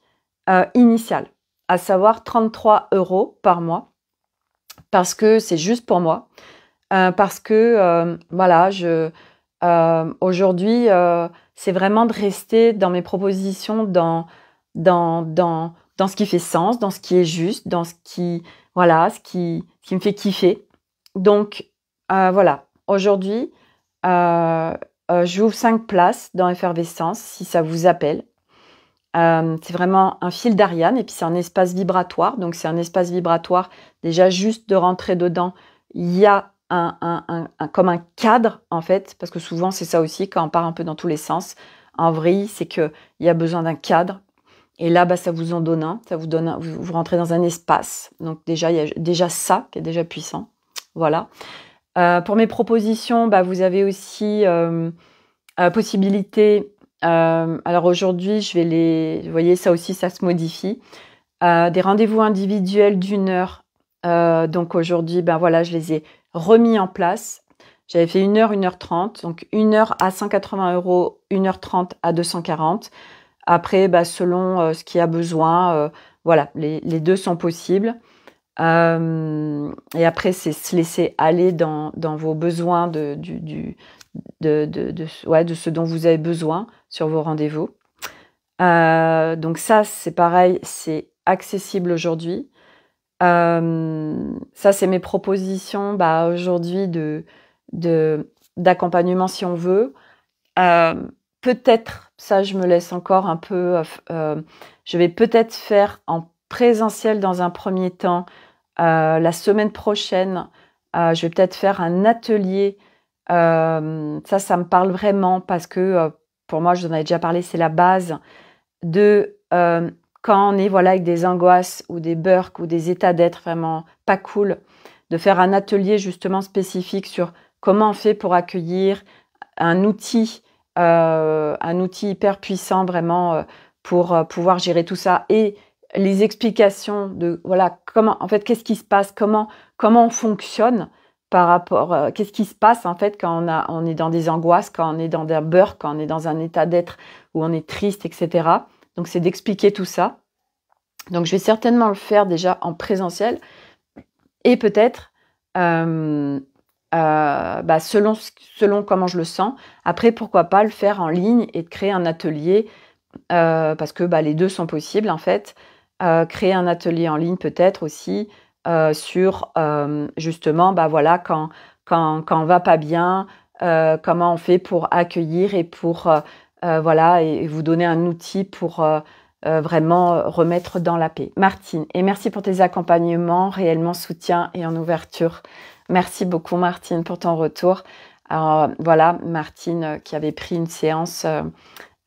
euh, initial, à savoir 33 euros par mois, parce que c'est juste pour moi, euh, parce que euh, voilà, je aujourd'hui c'est vraiment de rester dans mes propositions, dans dans, dans ce qui fait sens, dans ce qui est juste, dans ce qui voilà, ce qui, ce qui me fait kiffer. Donc voilà, Aujourd'hui, je euh, vous euh, j'ouvre cinq places dans Effervescence, si ça vous appelle. Euh, c'est vraiment un fil d'Ariane et puis c'est un espace vibratoire. Donc c'est un espace vibratoire. Déjà juste de rentrer dedans, il y a un, comme un cadre en fait, parce que souvent c'est ça aussi quand on part un peu dans tous les sens. En vrai, c'est qu'il y a besoin d'un cadre. Et là, bah, ça vous en donne un, ça vous donne, vous rentrez dans un espace. Donc déjà, il y a déjà ça qui est déjà puissant. Voilà. Euh, pour mes propositions, bah, vous avez aussi euh, euh, possibilité. alors aujourd'hui, je vais les. Vous voyez, ça aussi, ça se modifie. des rendez-vous individuels d'une heure. donc aujourd'hui, ben voilà, je les ai remis en place. J'avais fait une heure, une heure trente. Donc une heure à 180 euros, 1 heure 30 à 240. Après, bah, selon ce qui a besoin, voilà, les, deux sont possibles et après, c'est se laisser aller dans, vos besoins de, du, de, de, ouais, de, ce dont vous avez besoin sur vos rendez-vous. Euh, donc ça, c'est pareil, c'est accessible aujourd'hui. ça, c'est mes propositions bah, aujourd'hui d'accompagnement si on veut. Peut-être, ça je me laisse encore un peu, euh, euh, je vais peut-être faire en présentiel dans un premier temps. Euh, la semaine prochaine, euh, je vais peut-être faire un atelier. Euh, ça, ça me parle vraiment parce que pour moi, je vous en avais déjà parlé, c'est la base de quand on est voilà, avec des angoisses ou des burks ou des états d'être vraiment pas cool, de faire un atelier justement spécifique sur comment on fait pour accueillir un outil, un outil hyper puissant vraiment pour pouvoir gérer tout ça et les explications de voilà comment en fait qu'est-ce qui se passe, comment comment on fonctionne par rapport euh, qu'est-ce qui se passe en fait quand on est dans des angoisses, quand on est dans des beurre, quand on est dans un état d'être où on est triste, etc. Donc c'est d'expliquer tout ça. Donc je vais certainement le faire déjà en présentiel et peut-être euh, euh, bah, selon, comment je le sens. Après, pourquoi pas le faire en ligne et de créer un atelier parce que bah, les deux sont possibles en fait créer un atelier en ligne peut-être aussi euh, sur euh, justement, bah voilà, quand, quand, quand on va pas bien, euh, comment on fait pour accueillir et pour, voilà, et, et, vous donner un outil pour vraiment remettre dans la paix. Martine, et merci pour tes accompagnements, réellement soutien et en ouverture. Merci beaucoup Martine pour ton retour. Alors, voilà, Martine qui avait pris une séance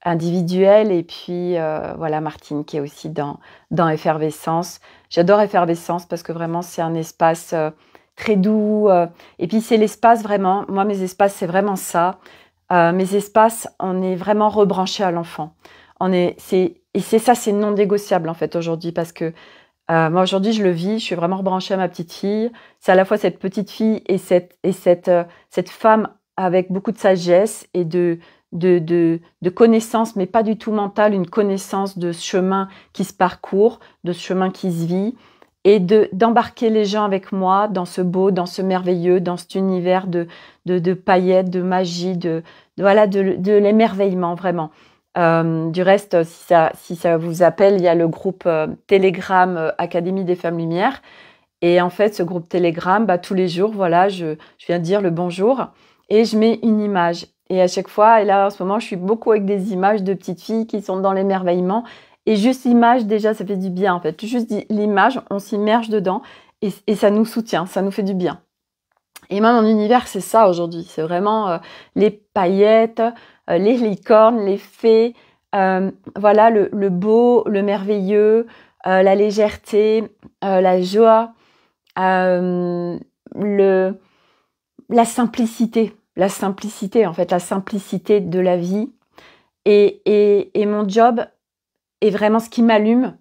individuel et puis euh, voilà Martine qui est aussi dans, dans Effervescence. J'adore Effervescence parce que vraiment c'est un espace euh, très doux euh, et puis c'est l'espace vraiment, moi mes espaces c'est vraiment ça. mes espaces, on est vraiment rebranché à l'enfant. On est, c'est, et c'est ça, c'est non négociable en fait aujourd'hui parce que moi aujourd'hui je le vis, je suis vraiment rebranchée à ma petite fille. C'est à la fois cette petite fille et cette, et cette, cette femme avec beaucoup de sagesse et de, de, de, connaissance, mais pas du tout mentale, une connaissance de ce chemin qui se parcourt, de ce chemin qui se vit, et de d'embarquer les gens avec moi dans ce beau, dans ce merveilleux, dans cet univers de, de, paillettes, de magie, de, voilà, de, l'émerveillement vraiment. Euh, du reste, si ça, si ça vous appelle, il y a le groupe euh, Telegram euh, Académie des Femmes Lumières. Et en fait, ce groupe Telegram, bah, tous les jours, voilà, je, je viens dire le bonjour et je mets une image. Et à chaque fois, et là en ce moment, je suis beaucoup avec des images de petites filles qui sont dans l'émerveillement. Et juste l'image, déjà, ça fait du bien en fait. Juste l'image, on s'immerge dedans et, ça nous soutient, ça nous fait du bien. Et même en univers, c'est ça aujourd'hui. C'est vraiment euh, les paillettes, euh, les licornes, les fées, euh, voilà le, le, beau, le merveilleux, la légèreté, la joie, le, la simplicité la simplicité, en fait, la simplicité de la vie. Et, mon job est vraiment ce qui m'allume,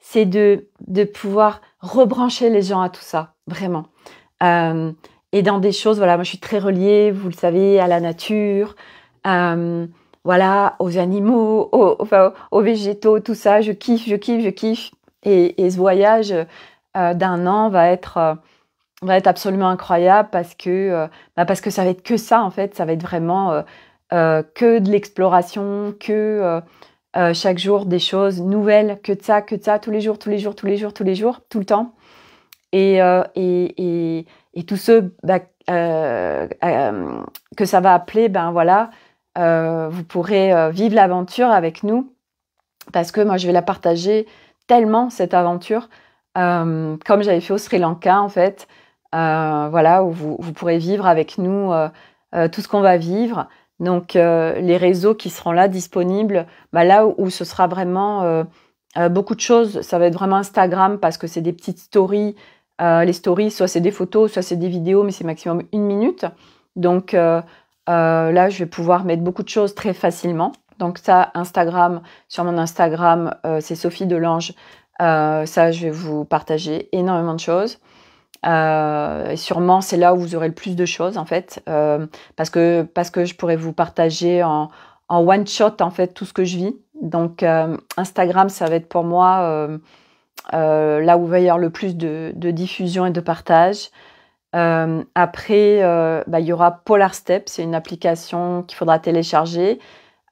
c'est de, de pouvoir rebrancher les gens à tout ça, vraiment. Euh, et dans des choses, voilà, moi je suis très reliée, vous le savez, à la nature, euh, voilà, aux animaux, aux, végétaux, tout ça, je kiffe, je kiffe, je kiffe. Et, ce voyage euh, d'un an va être va être absolument incroyable parce que, euh, bah, parce que ça va être que ça, en fait. Ça va être vraiment euh, euh, que de l'exploration, que chaque jour des choses nouvelles, que de ça, que de ça, tous les jours, tous les jours, tous les jours, tous les jours, tout le temps. Et, et, tous ceux bah, que ça va appeler, ben voilà, vous pourrez vivre l'aventure avec nous parce que moi je vais la partager tellement cette aventure, comme j'avais fait au Sri Lanka en fait. Euh, voilà, où vous, pourrez vivre avec nous euh, euh, tout ce qu'on va vivre. Donc les réseaux qui seront là disponibles, bah, là où, ce sera vraiment beaucoup de choses, ça va être vraiment Instagram parce que c'est des petites stories. les stories, soit c'est des photos, soit c'est des vidéos, mais c'est maximum une minute. Donc là, je vais pouvoir mettre beaucoup de choses très facilement. Donc ça, Instagram, sur mon Instagram, c'est Sophie Delange. ça, je vais vous partager énormément de choses et euh, sûrement, c'est là où vous aurez le plus de choses, en fait, euh, parce, que, parce que je pourrais vous partager en, one shot, en fait, tout ce que je vis. Donc, euh, Instagram, ça va être pour moi là où va y avoir le plus de, diffusion et de partage. après, bah, il y aura Polar Step, c'est une application qu'il faudra télécharger.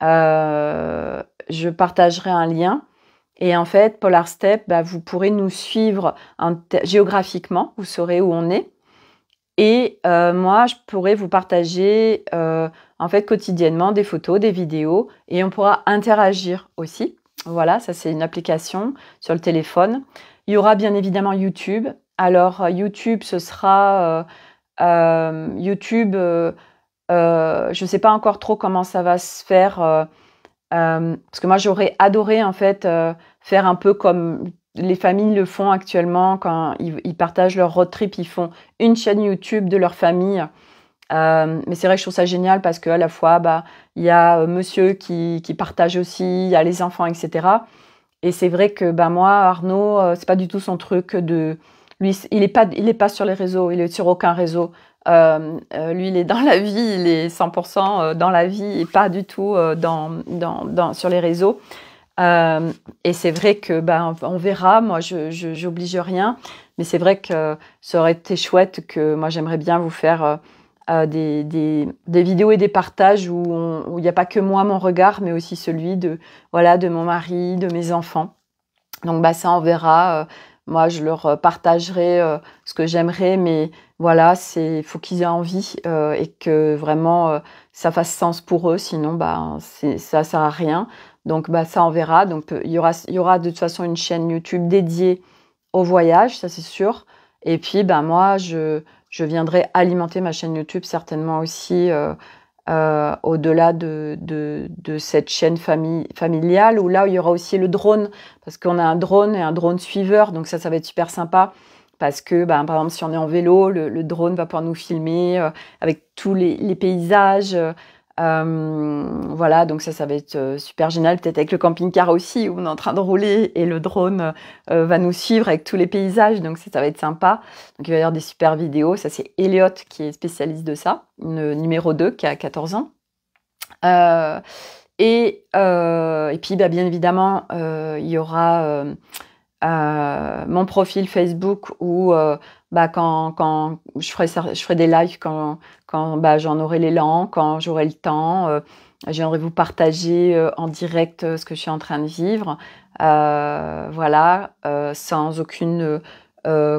je partagerai un lien et en fait, Polar Step, bah, vous pourrez nous suivre géographiquement, vous saurez où on est. Et euh, moi, je pourrais vous partager euh, en fait quotidiennement des photos, des vidéos, et on pourra interagir aussi. Voilà, ça c'est une application sur le téléphone. Il y aura bien évidemment YouTube. Alors euh, YouTube, ce sera YouTube. je ne sais pas encore trop comment ça va se faire. parce que moi j'aurais adoré en fait faire un peu comme les familles le font actuellement quand ils, partagent leur road trip, ils font une chaîne YouTube de leur famille. Euh, mais c'est vrai que je trouve ça génial parce qu'à la fois, bah, il y a euh, monsieur qui, partage aussi, il y a les enfants, etc. Et c'est vrai que bah, moi, Arnaud, euh, c'est pas du tout son truc de. Lui, il n'est pas, il est pas sur les réseaux, il est sur aucun réseau. lui, il est dans la vie, il est 100% dans la vie et pas du tout dans, dans, dans, sur les réseaux. Euh, et c'est vrai que ben on verra. Moi, je n'oblige rien, mais c'est vrai que ça aurait été chouette que moi j'aimerais bien vous faire euh, euh, des, des, vidéos et des partages où il n'y a pas que moi mon regard, mais aussi celui de voilà de mon mari, de mes enfants. Donc bah ça on verra. Moi, je leur partagerai ce que j'aimerais, mais voilà, c'est faut qu'ils aient envie et que vraiment ça fasse sens pour eux. Sinon, bah, ça sert à rien. Donc bah, ça, on verra. Donc euh, il y aura, y aura de toute façon une chaîne YouTube dédiée au voyage, ça c'est sûr. Et puis bah, moi, je, je viendrai alimenter ma chaîne YouTube certainement aussi euh, euh, au-delà de, de, cette chaîne famille, familiale où là, il y aura aussi le drone parce qu'on a un drone et un drone suiveur. Donc ça, ça va être super sympa parce que ben, par exemple si on est en vélo, le, drone va pouvoir nous filmer avec tous les, paysages, euh, voilà, donc ça, ça va être euh, super génial. Peut-être avec le camping-car aussi, où on est en train de rouler et le drone euh, va nous suivre avec tous les paysages. Donc ça, va être sympa. Donc il va y avoir des super vidéos. Ça, c'est Elliot qui est spécialiste de ça, numéro 2 qui a 14 ans. et, puis, bah, bien évidemment, il y aura mon profil Facebook où bah, quand, je, ferai, je ferai des lives quand, quand bah, j'en aurai l'élan, quand j'aurai le temps. Euh, j'aimerais vous partager euh, en direct euh, ce que je suis en train de vivre. voilà, sans aucune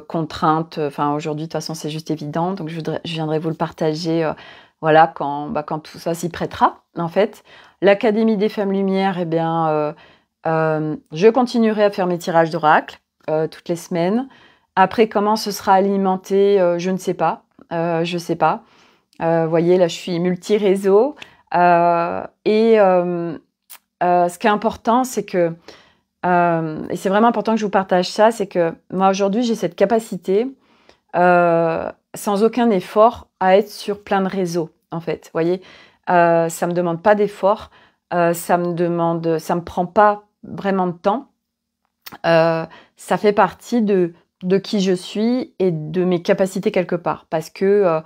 contrainte. Enfin, aujourd'hui, de toute façon, c'est juste évident. Donc, je, viendrai vous le partager voilà, bah, quand, tout ça s'y prêtera, en fait. L'Académie des Femmes Lumières, eh bien, je continuerai à faire mes tirages d'oracle toutes les semaines. Après, comment ce sera alimenté, je ne sais pas. je ne sais pas. Euh, voyez, là, je suis multi-réseau. Euh, et euh, ce qui est important, c'est que, et c'est vraiment important que je vous partage ça, c'est que moi, aujourd'hui, j'ai cette capacité, sans aucun effort, à être sur plein de réseaux, en fait. Vous voyez, ça ne me demande pas d'effort. ça me demande, ça me prend pas vraiment de temps. ça fait partie de, de qui je suis et de mes capacités quelque part, parce que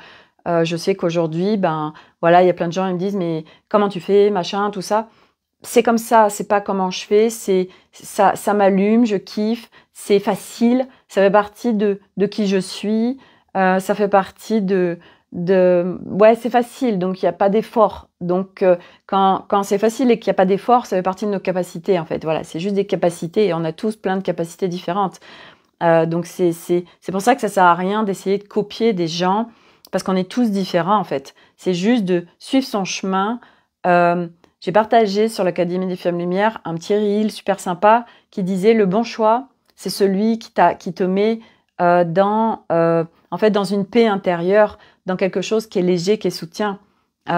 euh, je sais qu'aujourd'hui, ben voilà, il y a plein de gens qui me disent mais comment tu fais, machin, tout ça. C'est comme ça, c'est pas comment je fais, c'est ça, ça m'allume, je kiffe, c'est facile, ça fait partie de, de qui je suis, euh, ça fait partie de, de ouais c'est facile donc il n'y a pas d'effort donc euh, quand, quand c'est facile et qu'il n'y a pas d'effort ça fait partie de nos capacités en fait voilà c'est juste des capacités et on a tous plein de capacités différentes donc c'est pour ça que ça sert à rien d'essayer de copier des gens parce qu'on est tous différents en fait. C'est juste de suivre son chemin. Euh, j'ai partagé sur l'Académie des Femmes Lumière un petit reel super sympa qui disait le bon choix, c'est celui qui, qui te met euh, dans, euh, en fait, dans une paix intérieure, dans quelque chose qui est léger, qui est soutien.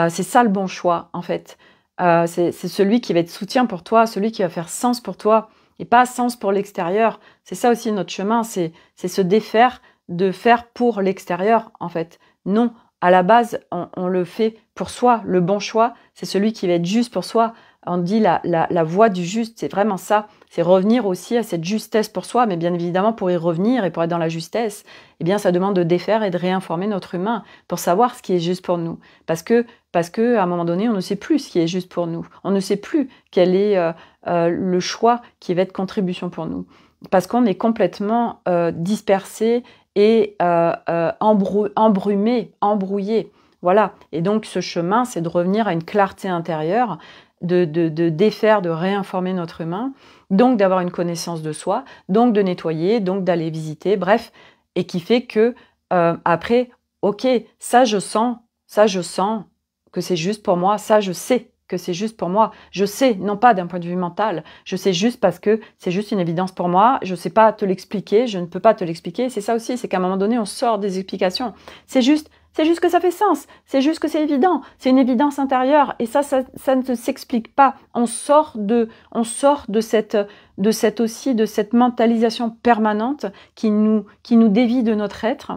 c'est ça le bon choix en fait. c'est celui qui va être soutien pour toi, celui qui va faire sens pour toi et pas sens pour l'extérieur. C'est ça aussi notre chemin, c'est se défaire de faire pour l'extérieur en fait. Non, à la base, on, le fait pour soi. Le bon choix, c'est celui qui va être juste pour soi. On dit la, la, voie du juste, c'est vraiment ça. C'est revenir aussi à cette justesse pour soi, mais bien évidemment, pour y revenir et pour être dans la justesse, eh bien, ça demande de défaire et de réinformer notre humain pour savoir ce qui est juste pour nous. Parce que, parce que, à un moment donné, on ne sait plus ce qui est juste pour nous. On ne sait plus quel est euh, euh, le choix qui va être contribution pour nous parce qu'on est complètement euh, dispersé et euh, euh, embrumé, embrouillé. Voilà. Et donc ce chemin, c'est de revenir à une clarté intérieure, de, défaire, de réinformer notre humain, donc d'avoir une connaissance de soi, donc de nettoyer, donc d'aller visiter, bref, et qui fait que euh, après, ok, ça je sens, ça je sens que c'est juste pour moi, ça je sais que c'est juste pour moi. Je sais, non pas d'un point de vue mental, je sais juste parce que c'est juste une évidence pour moi, je ne sais pas te l'expliquer, je ne peux pas te l'expliquer. C'est ça aussi, c'est qu'à un moment donné, on sort des explications. C'est juste, c'est juste que ça fait sens, c'est juste que c'est évident, c'est une évidence intérieure et ça, ça, ne s'explique pas. On sort de, on sort de cette, de cette aussi, de cette mentalisation permanente qui nous, qui nous dévie de notre être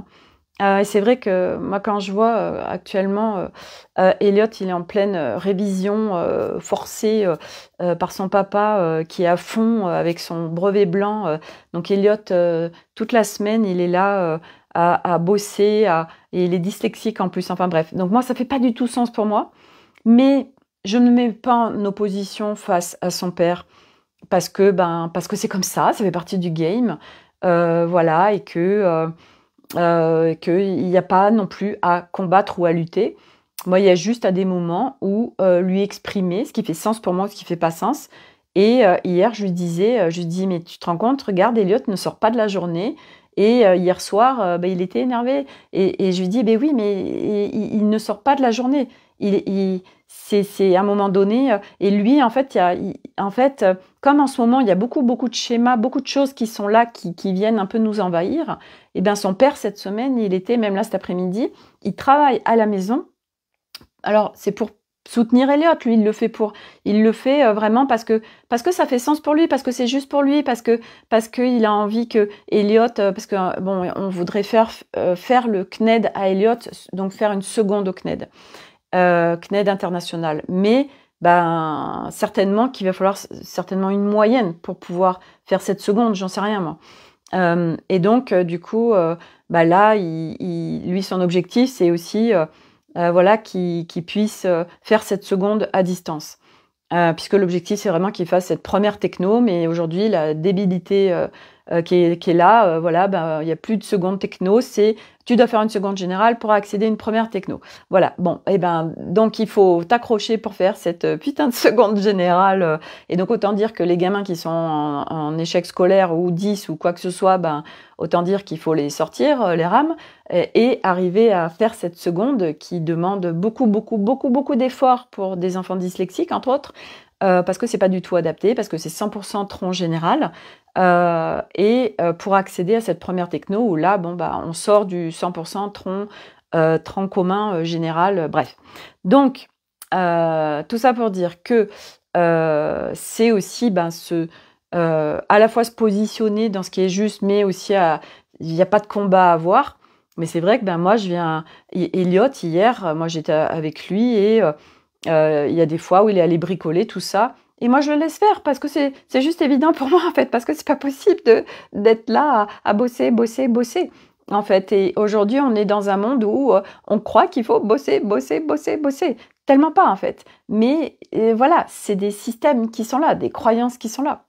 et ah c'est vrai que moi, quand je vois euh, actuellement euh, euh, Elliot, il est en pleine révision forcée par son papa qui est à fond avec son brevet blanc. donc Elliot, toute la semaine, il est là à, bosser et il est dyslexique en plus. Enfin bref, donc moi, ça fait pas du tout sens pour moi. Mais je ne mets pas en opposition face à son père parce que ben parce que c'est comme ça, ça fait partie du game, voilà, et que euh, qu'il n'y a pas non plus à combattre ou à lutter. Moi, il y a juste à des moments où euh, lui exprimer ce qui fait sens pour moi, ce qui fait pas sens. Et euh, hier, je lui disais, je lui dis, mais tu te rends compte, regarde, Elliot ne sort pas de la journée. Et hier soir, bah, il était énervé. Et, je lui dis, ben oui, mais il, ne sort pas de la journée. il c'est à un moment donné. Euh, et lui, en fait, il en fait, euh, comme en ce moment, il y a beaucoup, beaucoup de schémas, beaucoup de choses qui sont là, qui, viennent un peu nous envahir. Et eh bien, son père, cette semaine, il était, même là cet après-midi, il travaille à la maison. Alors, c'est pour soutenir Elliot, lui, il le fait pour, il le fait euh, vraiment parce que, parce que ça fait sens pour lui, parce que c'est juste pour lui, parce que, parce qu'il a envie que Elliot, parce que, on voudrait faire, faire le CNED à Elliot, donc faire une seconde au CNED. CNED euh, international. Mais ben, certainement qu'il va falloir certainement une moyenne pour pouvoir faire cette seconde, j'en sais rien moi. Euh, et donc, euh, du coup, ben là, lui, son objectif, c'est aussi voilà, qu'il puisse faire cette seconde à distance. puisque l'objectif, c'est vraiment qu'il fasse cette première techno, mais aujourd'hui, la débilité qui est, là, voilà, ben, il n'y a plus de seconde techno, c'est tu dois faire une seconde générale pour accéder à une première techno. Voilà. Bon, et eh ben donc il faut t'accrocher pour faire cette euh, putain de seconde générale. Euh, et donc autant dire que les gamins qui sont en, échec scolaire ou 10 ou quoi que ce soit, ben autant dire qu'il faut les sortir euh, les rames et, arriver à faire cette seconde qui demande beaucoup beaucoup beaucoup beaucoup d'efforts pour des enfants dyslexiques entre autres. Euh, parce que c'est pas du tout adapté, parce que c'est 100% tronc général. Euh, et euh, pour accéder à cette première techno où là, bon, bah, on sort du 100% tronc, tronc commun général, bref. Donc, tout ça pour dire que c'est aussi ben, à la fois se positionner dans ce qui est juste, mais aussi il n'y a pas de combat à avoir. Mais c'est vrai que ben, moi, je viens. Elliot, hier, moi j'étais avec lui et euh, il y a des fois où il est allé bricoler tout ça. Et moi, je le laisse faire parce que c'est juste évident pour moi, en fait, parce que c'est pas possible d'être là à, bosser, bosser, bosser. En fait, et aujourd'hui, on est dans un monde où euh, on croit qu'il faut bosser, bosser, bosser, bosser. Tellement pas, en fait. Mais euh, voilà, c'est des systèmes qui sont là, des croyances qui sont là.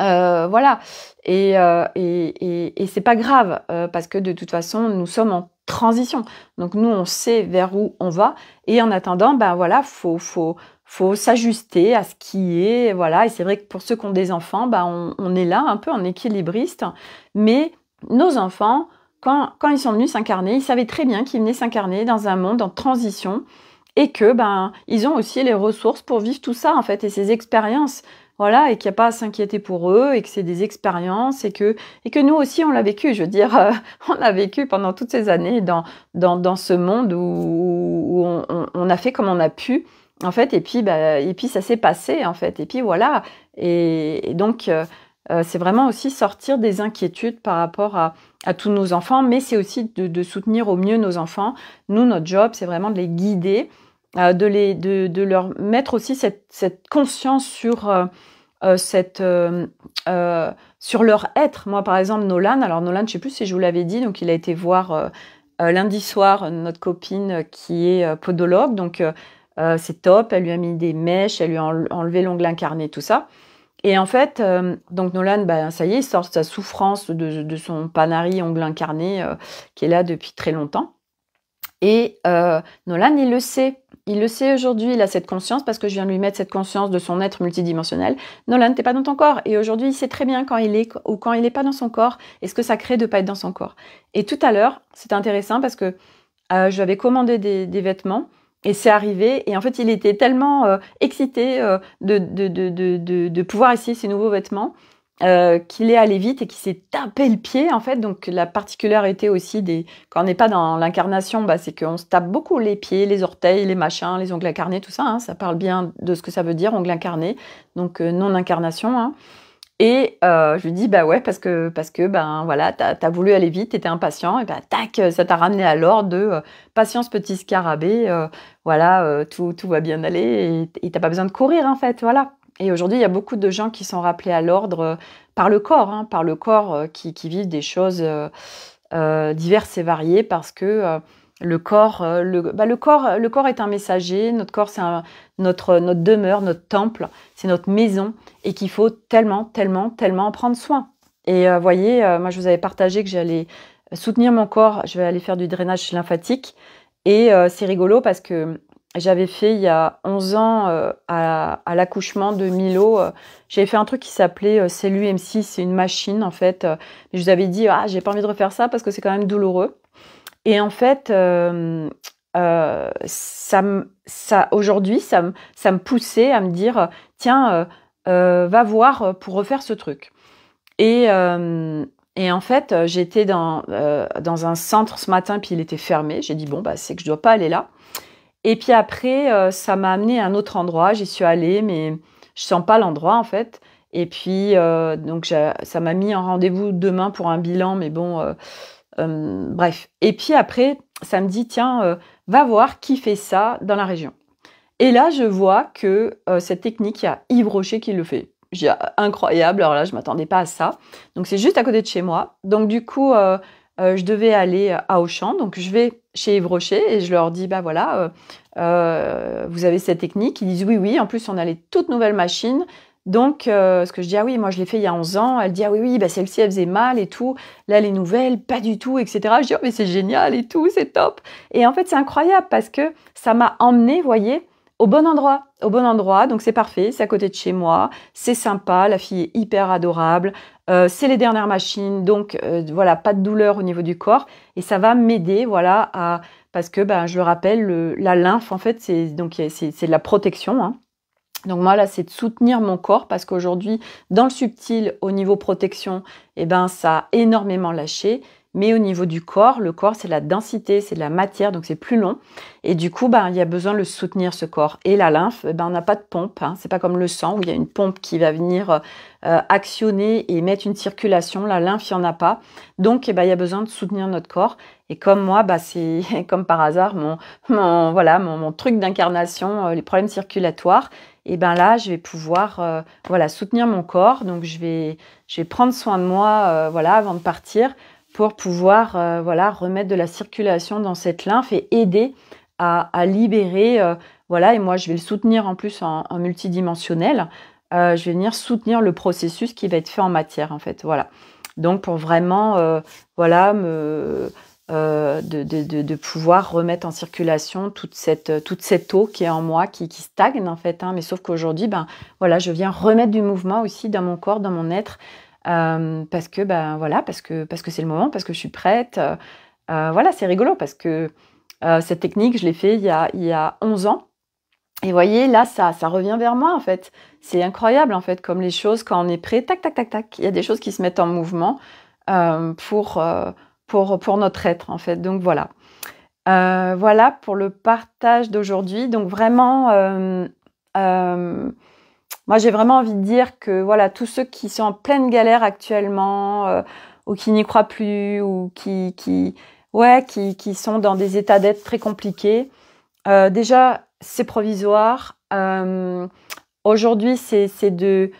Euh, voilà. Euh, et, et, c'est pas grave, euh, parce que de toute façon, nous sommes en transition. Donc nous, on sait vers où on va. Et en attendant, ben voilà, faut, faut, faut s'ajuster à ce qui est. Voilà. Et c'est vrai que pour ceux qui ont des enfants, ben on, est là un peu en équilibriste. Mais nos enfants, quand, quand ils sont venus s'incarner, ils savaient très bien qu'ils venaient s'incarner dans un monde en transition et que ben ils ont aussi les ressources pour vivre tout ça en fait et ces expériences voilà, et qu'il n'y a pas à s'inquiéter pour eux, et que c'est des expériences, et que, et que nous aussi, on l'a vécu. Je veux dire, euh, on l'a vécu pendant toutes ces années dans, dans, dans ce monde où, on, a fait comme on a pu, en fait, et puis, bah, et puis ça s'est passé, en fait, et puis voilà. Et, donc, euh, euh, c'est vraiment aussi sortir des inquiétudes par rapport à, à tous nos enfants, mais c'est aussi de soutenir au mieux nos enfants. Nous, notre job, c'est vraiment de les guider euh, de, les, de, leur mettre aussi cette, conscience sur, euh, euh, cette, sur leur être. Moi, par exemple, Nolan, alors Nolan, je ne sais plus si je vous l'avais dit, donc il a été voir lundi soir notre copine qui est podologue, donc c'est top, elle lui a mis des mèches, elle lui a enlevé l'ongle incarné, tout ça. Et en fait, donc Nolan, bah, ça y est, il sort sa souffrance de, son panari ongle incarné qui est là depuis très longtemps. Et euh, Nolan, il le sait. Il le sait aujourd'hui, il a cette conscience, parce que je viens de lui mettre cette conscience de son être multidimensionnel. Nolan, t'es pas dans ton corps. Et aujourd'hui, il sait très bien quand il est ou quand il n'est pas dans son corps, et ce que ça crée de pas être dans son corps. Et tout à l'heure, c'était intéressant parce que j'avais euh, je commandé des, vêtements. Et c'est arrivé, et en fait, il était tellement euh, excité de de pouvoir essayer ses nouveaux vêtements euh, qu'il est allé vite et qu'il s'est tapé le pied en fait. Donc la particularité aussi des quand on n'est pas dans l'incarnation, bah, c'est qu'on se tape beaucoup les pieds, les orteils, les machins, les ongles incarnés, tout ça. Hein. ça parle bien de ce que ça veut dire ongles incarné, donc euh, non incarnation. Hein. Et euh, je lui dis bah ouais parce que parce que ben voilà t'as voulu aller vite, t'étais impatient et ben tac ça t'a ramené à l'ordre de patience petit scarabée, voilà tout, tout va bien aller et t'as pas besoin de courir en fait voilà et aujourd'hui, il y a beaucoup de gens qui sont rappelés à l'ordre euh, par le corps, hein, par le corps euh, qui, vit des choses euh, diverses et variées parce que le corps, le, bah, le, corps, le corps est un messager, notre corps c'est notre, notre demeure, notre temple, c'est notre maison et qu'il faut tellement, tellement, tellement en prendre soin. Et vous voyez, moi je vous avais partagé que j'allais soutenir mon corps, je vais aller faire du drainage lymphatique et c'est rigolo parce que j'avais fait il y a 11 ans euh, à, l'accouchement de Milo, euh, j'avais fait un truc qui s'appelait euh, C'est l'UM6, c'est une machine en fait. Euh, je vous avais dit, ah, j'ai pas envie de refaire ça parce que c'est quand même douloureux. Et en fait, ça, ça, aujourd'hui, ça, ça me poussait à me dire, tiens, va voir pour refaire ce truc. Et, et en fait, j'étais dans, dans un centre ce matin, puis il était fermé. J'ai dit, bon, bah, c'est que je dois pas aller là. Et puis après, euh, ça m'a amené à un autre endroit. J'y suis allée, mais je sens pas l'endroit en fait. Et puis, euh, donc ça m'a mis en rendez-vous demain pour un bilan, mais bon, euh, bref. Et puis après, ça me dit, tiens, va voir qui fait ça dans la région. Et là, je vois que cette technique, il y a Yves Rocher qui le fait. J'ai ah, incroyable, alors là, je m'attendais pas à ça. Donc c'est juste à côté de chez moi. Donc du coup, euh, je devais aller euh, à Auchan. Donc, je vais chez Yves Rocher et je leur dis, bah voilà, euh, vous avez cette technique. Ils disent, oui, oui. En plus, on a les toutes nouvelles machines. Donc, ce que je dis, ah oui, moi je l'ai fait il y a 11 ans. Elle dit, ah oui, oui, bah, celle-ci, elle faisait mal et tout. Là, les nouvelles, pas du tout, etc. Je dis, oh, mais c'est génial et tout, c'est top. Et en fait, c'est incroyable parce que ça m'a emmené, voyez, au bon endroit, au bon endroit, donc c'est parfait, c'est à côté de chez moi, c'est sympa, la fille est hyper adorable, euh, c'est les dernières machines, donc euh, voilà, pas de douleur au niveau du corps, et ça va m'aider, voilà, à parce que ben, je rappelle, la lymphe en fait, c'est donc c'est de la protection. Hein. Donc moi là, c'est de soutenir mon corps parce qu'aujourd'hui, dans le subtil, au niveau protection, eh ben ça a énormément lâché. Mais au niveau du corps, le corps, c'est la densité, c'est de la matière, donc c'est plus long. Et du coup, ben, il y a besoin de soutenir, ce corps. Et la lymphe, eh ben, on n'a pas de pompe. Hein. C'est pas comme le sang où il y a une pompe qui va venir euh, actionner et mettre une circulation. La lymphe, il n'y en a pas. Donc, eh ben, il y a besoin de soutenir notre corps. Et comme moi, bah, c'est comme par hasard mon, mon voilà, mon, truc d'incarnation, euh, les problèmes circulatoires. Et ben là, je vais pouvoir euh, voilà, soutenir mon corps. Donc, je vais, je vais prendre soin de moi voilà, avant de partir pour pouvoir euh, voilà, remettre de la circulation dans cette lymphe et aider à, libérer. Euh, voilà, et moi, je vais le soutenir en plus en, multidimensionnel. Euh, je vais venir soutenir le processus qui va être fait en matière, en fait. Voilà. Donc, pour vraiment, voilà, me, de, pouvoir remettre en circulation toute cette, toute cette eau qui est en moi, qui, stagne, en fait. Hein. mais sauf qu'aujourd'hui, ben, voilà, je viens remettre du mouvement aussi dans mon corps, dans mon être, euh, parce que ben voilà, parce que parce que c'est le moment, parce que je suis prête. Euh, euh, voilà, c'est rigolo parce que cette technique, je l'ai fait il y, a, il y a 11 ans. Et voyez, là, ça, ça revient vers moi en fait. C'est incroyable en fait, comme les choses quand on est prêt, tac tac tac tac, il y a des choses qui se mettent en mouvement pour pour pour notre être en fait. Donc voilà. voilà pour le partage d'aujourd'hui. Donc vraiment, moi, j'ai vraiment envie de dire que voilà, tous ceux qui sont en pleine galère actuellement, euh, ou qui n'y croient plus, ou qui, ouais, qui, sont dans des états d'être très compliqués, euh, déjà, c'est provisoire. Euh, aujourd'hui, c'est de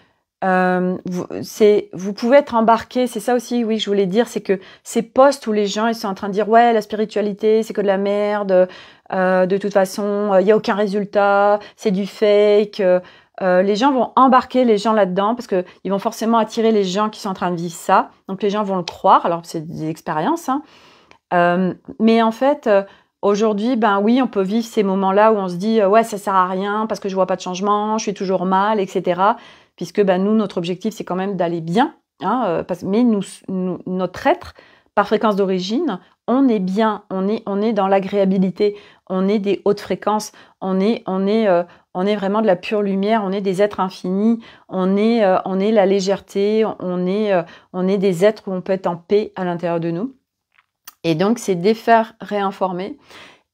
euh, vous, pouvez être embarqué, c'est ça aussi, oui, je voulais dire, c'est que ces postes où les gens ils sont en train de dire ouais la spiritualité c'est que de la merde, de toute façon il n'y a aucun résultat, c'est du fake, euh, les gens vont embarquer les gens là-dedans parce qu'ils vont forcément attirer les gens qui sont en train de vivre ça. Donc les gens vont le croire. Alors c'est des expériences. Hein. Euh, mais en fait, euh, aujourd'hui, ben oui, on peut vivre ces moments-là où on se dit ouais, ça sert à rien parce que je vois pas de changement, je suis toujours mal, etc. Puisque ben, nous, notre objectif, c'est quand même d'aller bien. Hein, mais nous, notre être, par fréquence d'origine, on est bien, on est, on est dans l'agréabilité, on est des hautes fréquences, on est, on est, on est vraiment de la pure lumière, on est des êtres infinis, on est, euh, on est la légèreté, on est, euh, on est des êtres où on peut être en paix à l'intérieur de nous. Et donc, c'est défaire, réinformer.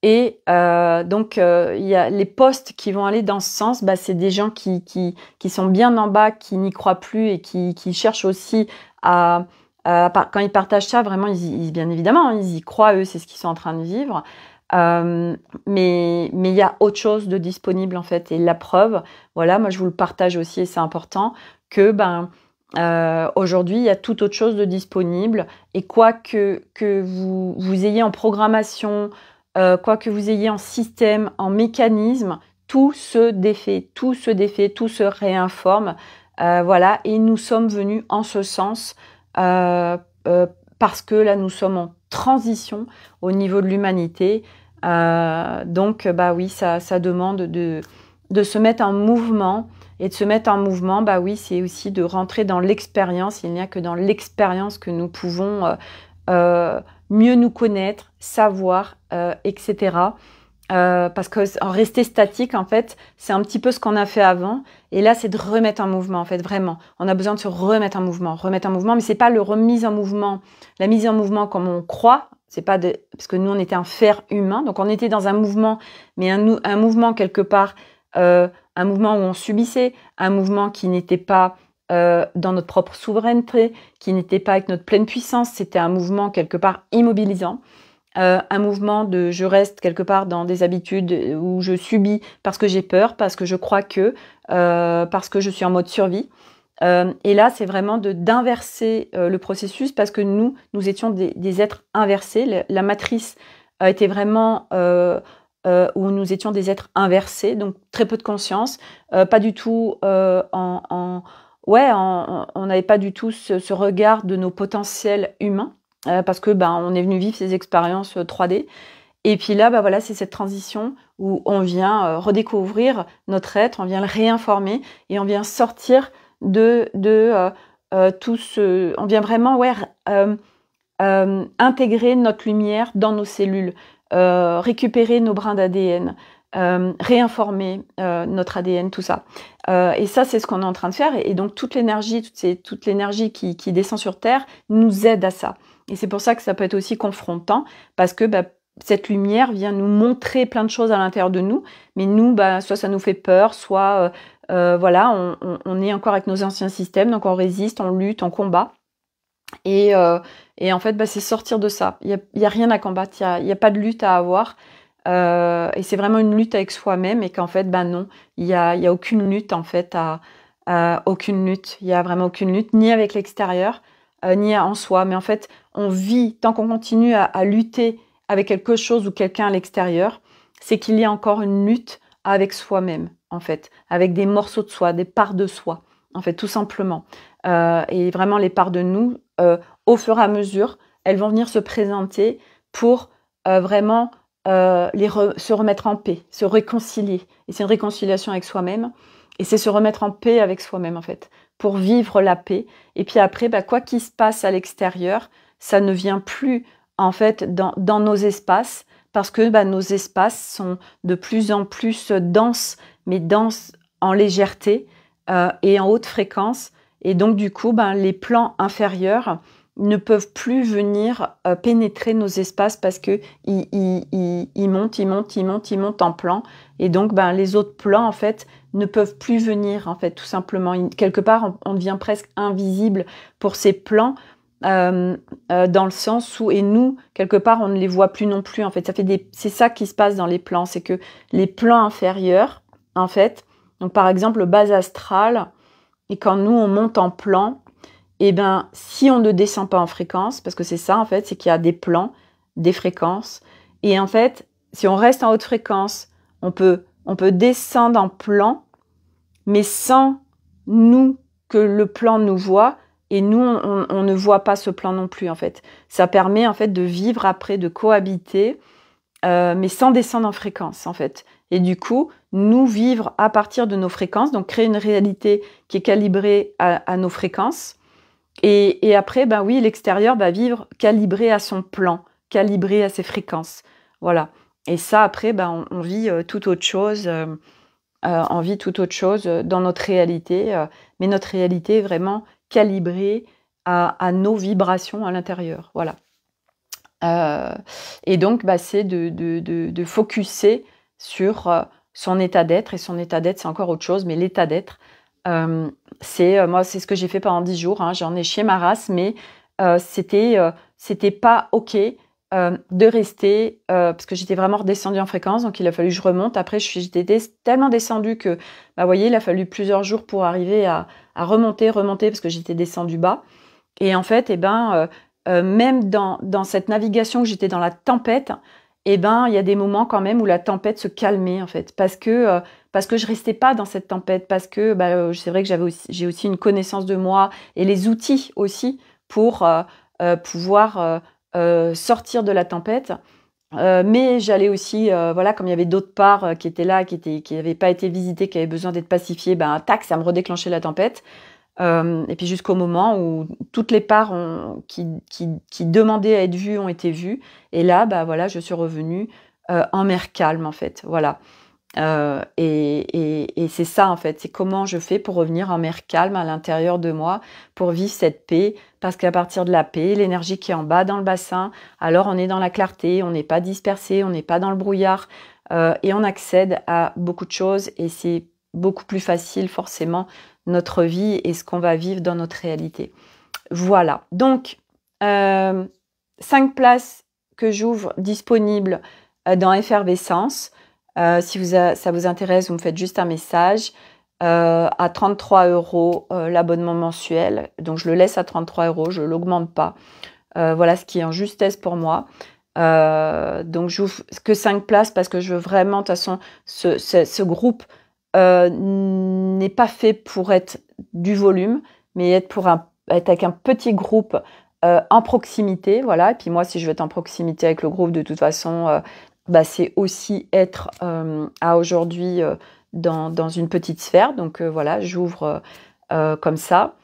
Et euh, donc, il y a les postes qui vont aller dans ce sens, bah, c'est des gens qui, qui, qui, sont bien en bas, qui n'y croient plus et qui, qui cherchent aussi à, Quand ils partagent ça, vraiment, ils bien évidemment, hein, ils y croient, eux, c'est ce qu'ils sont en train de vivre. Euh, mais mais il y a autre chose de disponible en fait. Et la preuve, voilà, moi je vous le partage aussi et c'est important que ben euh, aujourd'hui il y a tout autre chose de disponible. Et quoi que, que vous, vous ayez en programmation, euh, quoi que vous ayez en système, en mécanisme, tout se défait, tout se défait, tout se réinforme. voilà, et nous sommes venus en ce sens parce que là nous sommes en transition au niveau de l'humanité euh, donc, bah oui, ça, demande de, se mettre en mouvement. Et de se mettre en mouvement, bah oui, c'est aussi de rentrer dans l'expérience. Il n'y a que dans l'expérience que nous pouvons euh, euh, mieux nous connaître, savoir, etc. parce que rester statique, en fait, c'est un petit peu ce qu'on a fait avant. Et là, c'est de remettre en mouvement, en fait, vraiment. On a besoin de se remettre en mouvement, remettre en mouvement, mais c'est pas le remise en mouvement, la mise en mouvement comme on croit. C'est pas de, parce que nous, on était un fer humain, donc on était dans un mouvement, mais un, mouvement quelque part, euh, un mouvement où on subissait, un mouvement qui n'était pas euh, dans notre propre souveraineté, qui n'était pas avec notre pleine puissance. C'était un mouvement quelque part immobilisant. Euh, un mouvement de je reste quelque part dans des habitudes où je subis parce que j'ai peur, parce que je crois que, euh, parce que je suis en mode survie. Euh, et là, c'est vraiment d'inverser le processus parce que nous, nous étions des, êtres inversés. La, matrice était vraiment où nous étions des êtres inversés, donc très peu de conscience, pas du tout en, Ouais, on n'avait pas du tout ce regard de nos potentiels humains. Euh, parce que ben, on est venu vivre ces expériences 3D. Euh, et puis là, ben, voilà, c'est cette transition où on vient euh, redécouvrir notre être, on vient le réinformer et on vient sortir de, tout ce... On vient vraiment intégrer notre lumière dans nos cellules, récupérer nos brins d'ADN, réinformer notre ADN, tout ça. et ça, c'est ce qu'on est en train de faire. Et, donc, toute l'énergie, l'énergie qui, descend sur Terre nous aide à ça. Et c'est pour ça que ça peut être aussi confrontant, parce que bah, cette lumière vient nous montrer plein de choses à l'intérieur de nous, mais nous, bah, soit ça nous fait peur, soit euh, euh, voilà, on, est encore avec nos anciens systèmes, donc on résiste, on lutte, on combat. Et, euh, en fait, bah, c'est sortir de ça. Il n'y a, rien à combattre, il n'y a, pas de lutte à avoir. et c'est vraiment une lutte avec soi-même et qu'en fait, bah, non, il n'y a, aucune lutte en fait à aucune lutte. Il n'y a vraiment aucune lutte, ni avec l'extérieur, euh, ni en soi, mais en fait, on vit tant qu'on continue à, lutter avec quelque chose ou quelqu'un à l'extérieur, c'est qu'il y a encore une lutte avec soi-même, en fait, avec des morceaux de soi, des parts de soi, en fait, tout simplement. Euh, et vraiment, les parts de nous, euh, au fur et à mesure, elles vont venir se présenter pour vraiment se remettre en paix, se réconcilier. Et c'est une réconciliation avec soi-même. Et c'est se remettre en paix avec soi-même, en fait pour vivre la paix. Et puis après, bah, quoi qu'il se passe à l'extérieur, ça ne vient plus en fait dans, nos espaces parce que bah, nos espaces sont de plus en plus denses, mais denses en légèreté euh, et en haute fréquence. Et donc du coup, bah, les plans inférieurs ne peuvent plus venir euh, pénétrer nos espaces parce que ils, montent, ils montent, ils montent, ils montent en plan. Et donc ben, les autres plans, en fait, ne peuvent plus venir, en fait, tout simplement. Quelque part, on, devient presque invisible pour ces plans. Euh, euh, dans le sens où et nous quelque part on ne les voit plus non plus en fait ça fait c'est ça qui se passe dans les plans c'est que les plans inférieurs en fait donc par exemple le bas astral et quand nous on monte en plan et eh ben si on ne descend pas en fréquence parce que c'est ça en fait c'est qu'il y a des plans des fréquences et en fait si on reste en haute fréquence on peut on peut descendre en plan, mais sans nous que le plan nous voit, et nous, on, ne voit pas ce plan non plus, en fait. Ça permet, en fait, de vivre après, de cohabiter, euh, mais sans descendre en fréquence, en fait. Et du coup, nous vivre à partir de nos fréquences, donc créer une réalité qui est calibrée à, nos fréquences. Et, et après, ben oui, l'extérieur va vivre calibré à son plan, calibré à ses fréquences. Voilà. Et ça, après, ben, on, vit euh, tout autre chose. Euh, euh, on vit tout autre chose dans notre réalité, mais notre réalité est vraiment calibrée à, nos vibrations à l'intérieur. Voilà. et donc, bah, c'est de, de, de, de, focuser sur son état d'être. Et son état d'être, c'est encore autre chose, mais l'état d'être, c'est moi, c'est ce que j'ai fait pendant dix jours. Hein. J'en ai chez ma race, mais c'était, c'était pas OK euh, de rester, euh, parce que j'étais vraiment redescendue en fréquence, donc il a fallu que je remonte. Après, je j'étais tellement descendue que, bah, voyez, il a fallu plusieurs jours pour arriver à, remonter, remonter, parce que j'étais descendue bas. Et en fait, eh ben, euh, même dans, cette navigation que j'étais dans la tempête, eh ben, il y a des moments quand même où la tempête se calmait, en fait, parce que parce que je restais pas dans cette tempête, parce que bah, c'est vrai que j'avais j'ai aussi une connaissance de moi et les outils aussi pour pouvoir euh, sortir de la tempête. Euh, mais j'allais aussi, euh, voilà, comme il y avait d'autres parts qui étaient là, qui n'avaient pas été visitées, qui avaient besoin d'être pacifiées, ben tac, ça me redéclenchait la tempête. et puis jusqu'au moment où toutes les parts qui, demandaient à être vues ont été vues. Et là, ben, voilà, je suis revenue en mer calme en fait. Voilà. Euh, et, c'est ça en fait, c'est comment je fais pour revenir en mer calme à l'intérieur de moi, pour vivre cette paix, parce qu'à partir de la paix, l'énergie qui est en bas dans le bassin, alors on est dans la clarté, on n'est pas dispersé, on n'est pas dans le brouillard, euh, et on accède à beaucoup de choses, et c'est beaucoup plus facile forcément notre vie et ce qu'on va vivre dans notre réalité. Voilà, donc 5 euh, places que j'ouvre disponibles dans Effervescence. Euh, si vous ça vous intéresse, vous me faites juste un message. Euh, à 33 euros euh, l'abonnement mensuel. Donc je le laisse à 33 euros, je ne l'augmente pas. voilà ce qui est en justesse pour moi. donc n'ouvre que 5 places parce que je veux vraiment, de toute façon, ce, ce, groupe n'est pas fait pour être du volume, mais être, pour un, être avec un petit groupe en proximité, voilà. Et puis moi, si je veux être en proximité avec le groupe, de toute façon, bah, c'est aussi être euh, à aujourd'hui euh, dans, une petite sphère. Donc euh, voilà, j'ouvre comme ça.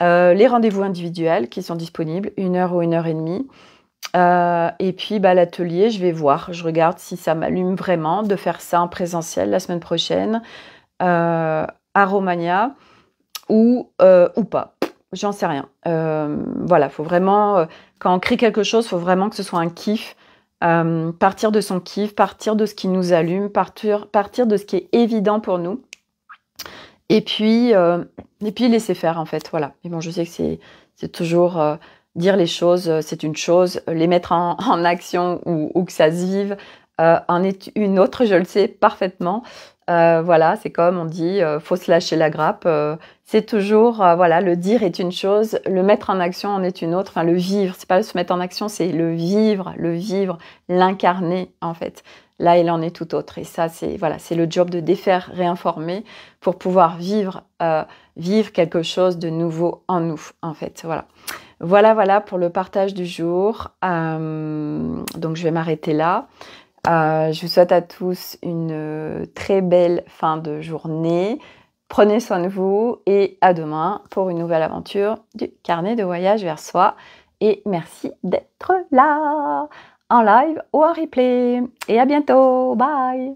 les rendez-vous individuels qui sont disponibles, une heure ou une heure et demie. et puis bah, l'atelier, je vais voir, je regarde si ça m'allume vraiment de faire ça en présentiel la semaine prochaine à Romagna ou, ou pas. J'en sais rien. voilà, faut vraiment, quand on crie quelque chose, faut vraiment que ce soit un kiff euh, partir de son kiff, partir de ce qui nous allume, partir, partir de ce qui est évident pour nous. Et puis, euh, et puis laisser faire en fait, voilà. Mais bon, je sais que c'est toujours euh, dire les choses, c'est une chose, les mettre en, action ou, ou, que ça se vive en est une autre, je le sais parfaitement. Euh, voilà, c'est comme on dit, il euh, faut se lâcher la grappe. Euh, c'est toujours, voilà, le dire est une chose, le mettre en action en est une autre. Enfin, le vivre, c'est pas se mettre en action, c'est le vivre, le vivre, l'incarner en fait. Là, il en est tout autre. Et ça, c'est voilà, c'est le job de défaire, réinformer pour pouvoir vivre, vivre quelque chose de nouveau en nous, en fait. Voilà. Voilà, voilà pour le partage du jour. donc, je vais m'arrêter là. Euh, je vous souhaite à tous une euh, très belle fin de journée. Prenez soin de vous et à demain pour une nouvelle aventure du carnet de voyage vers soi. Et merci d'être là en live ou en replay. Et à bientôt. Bye.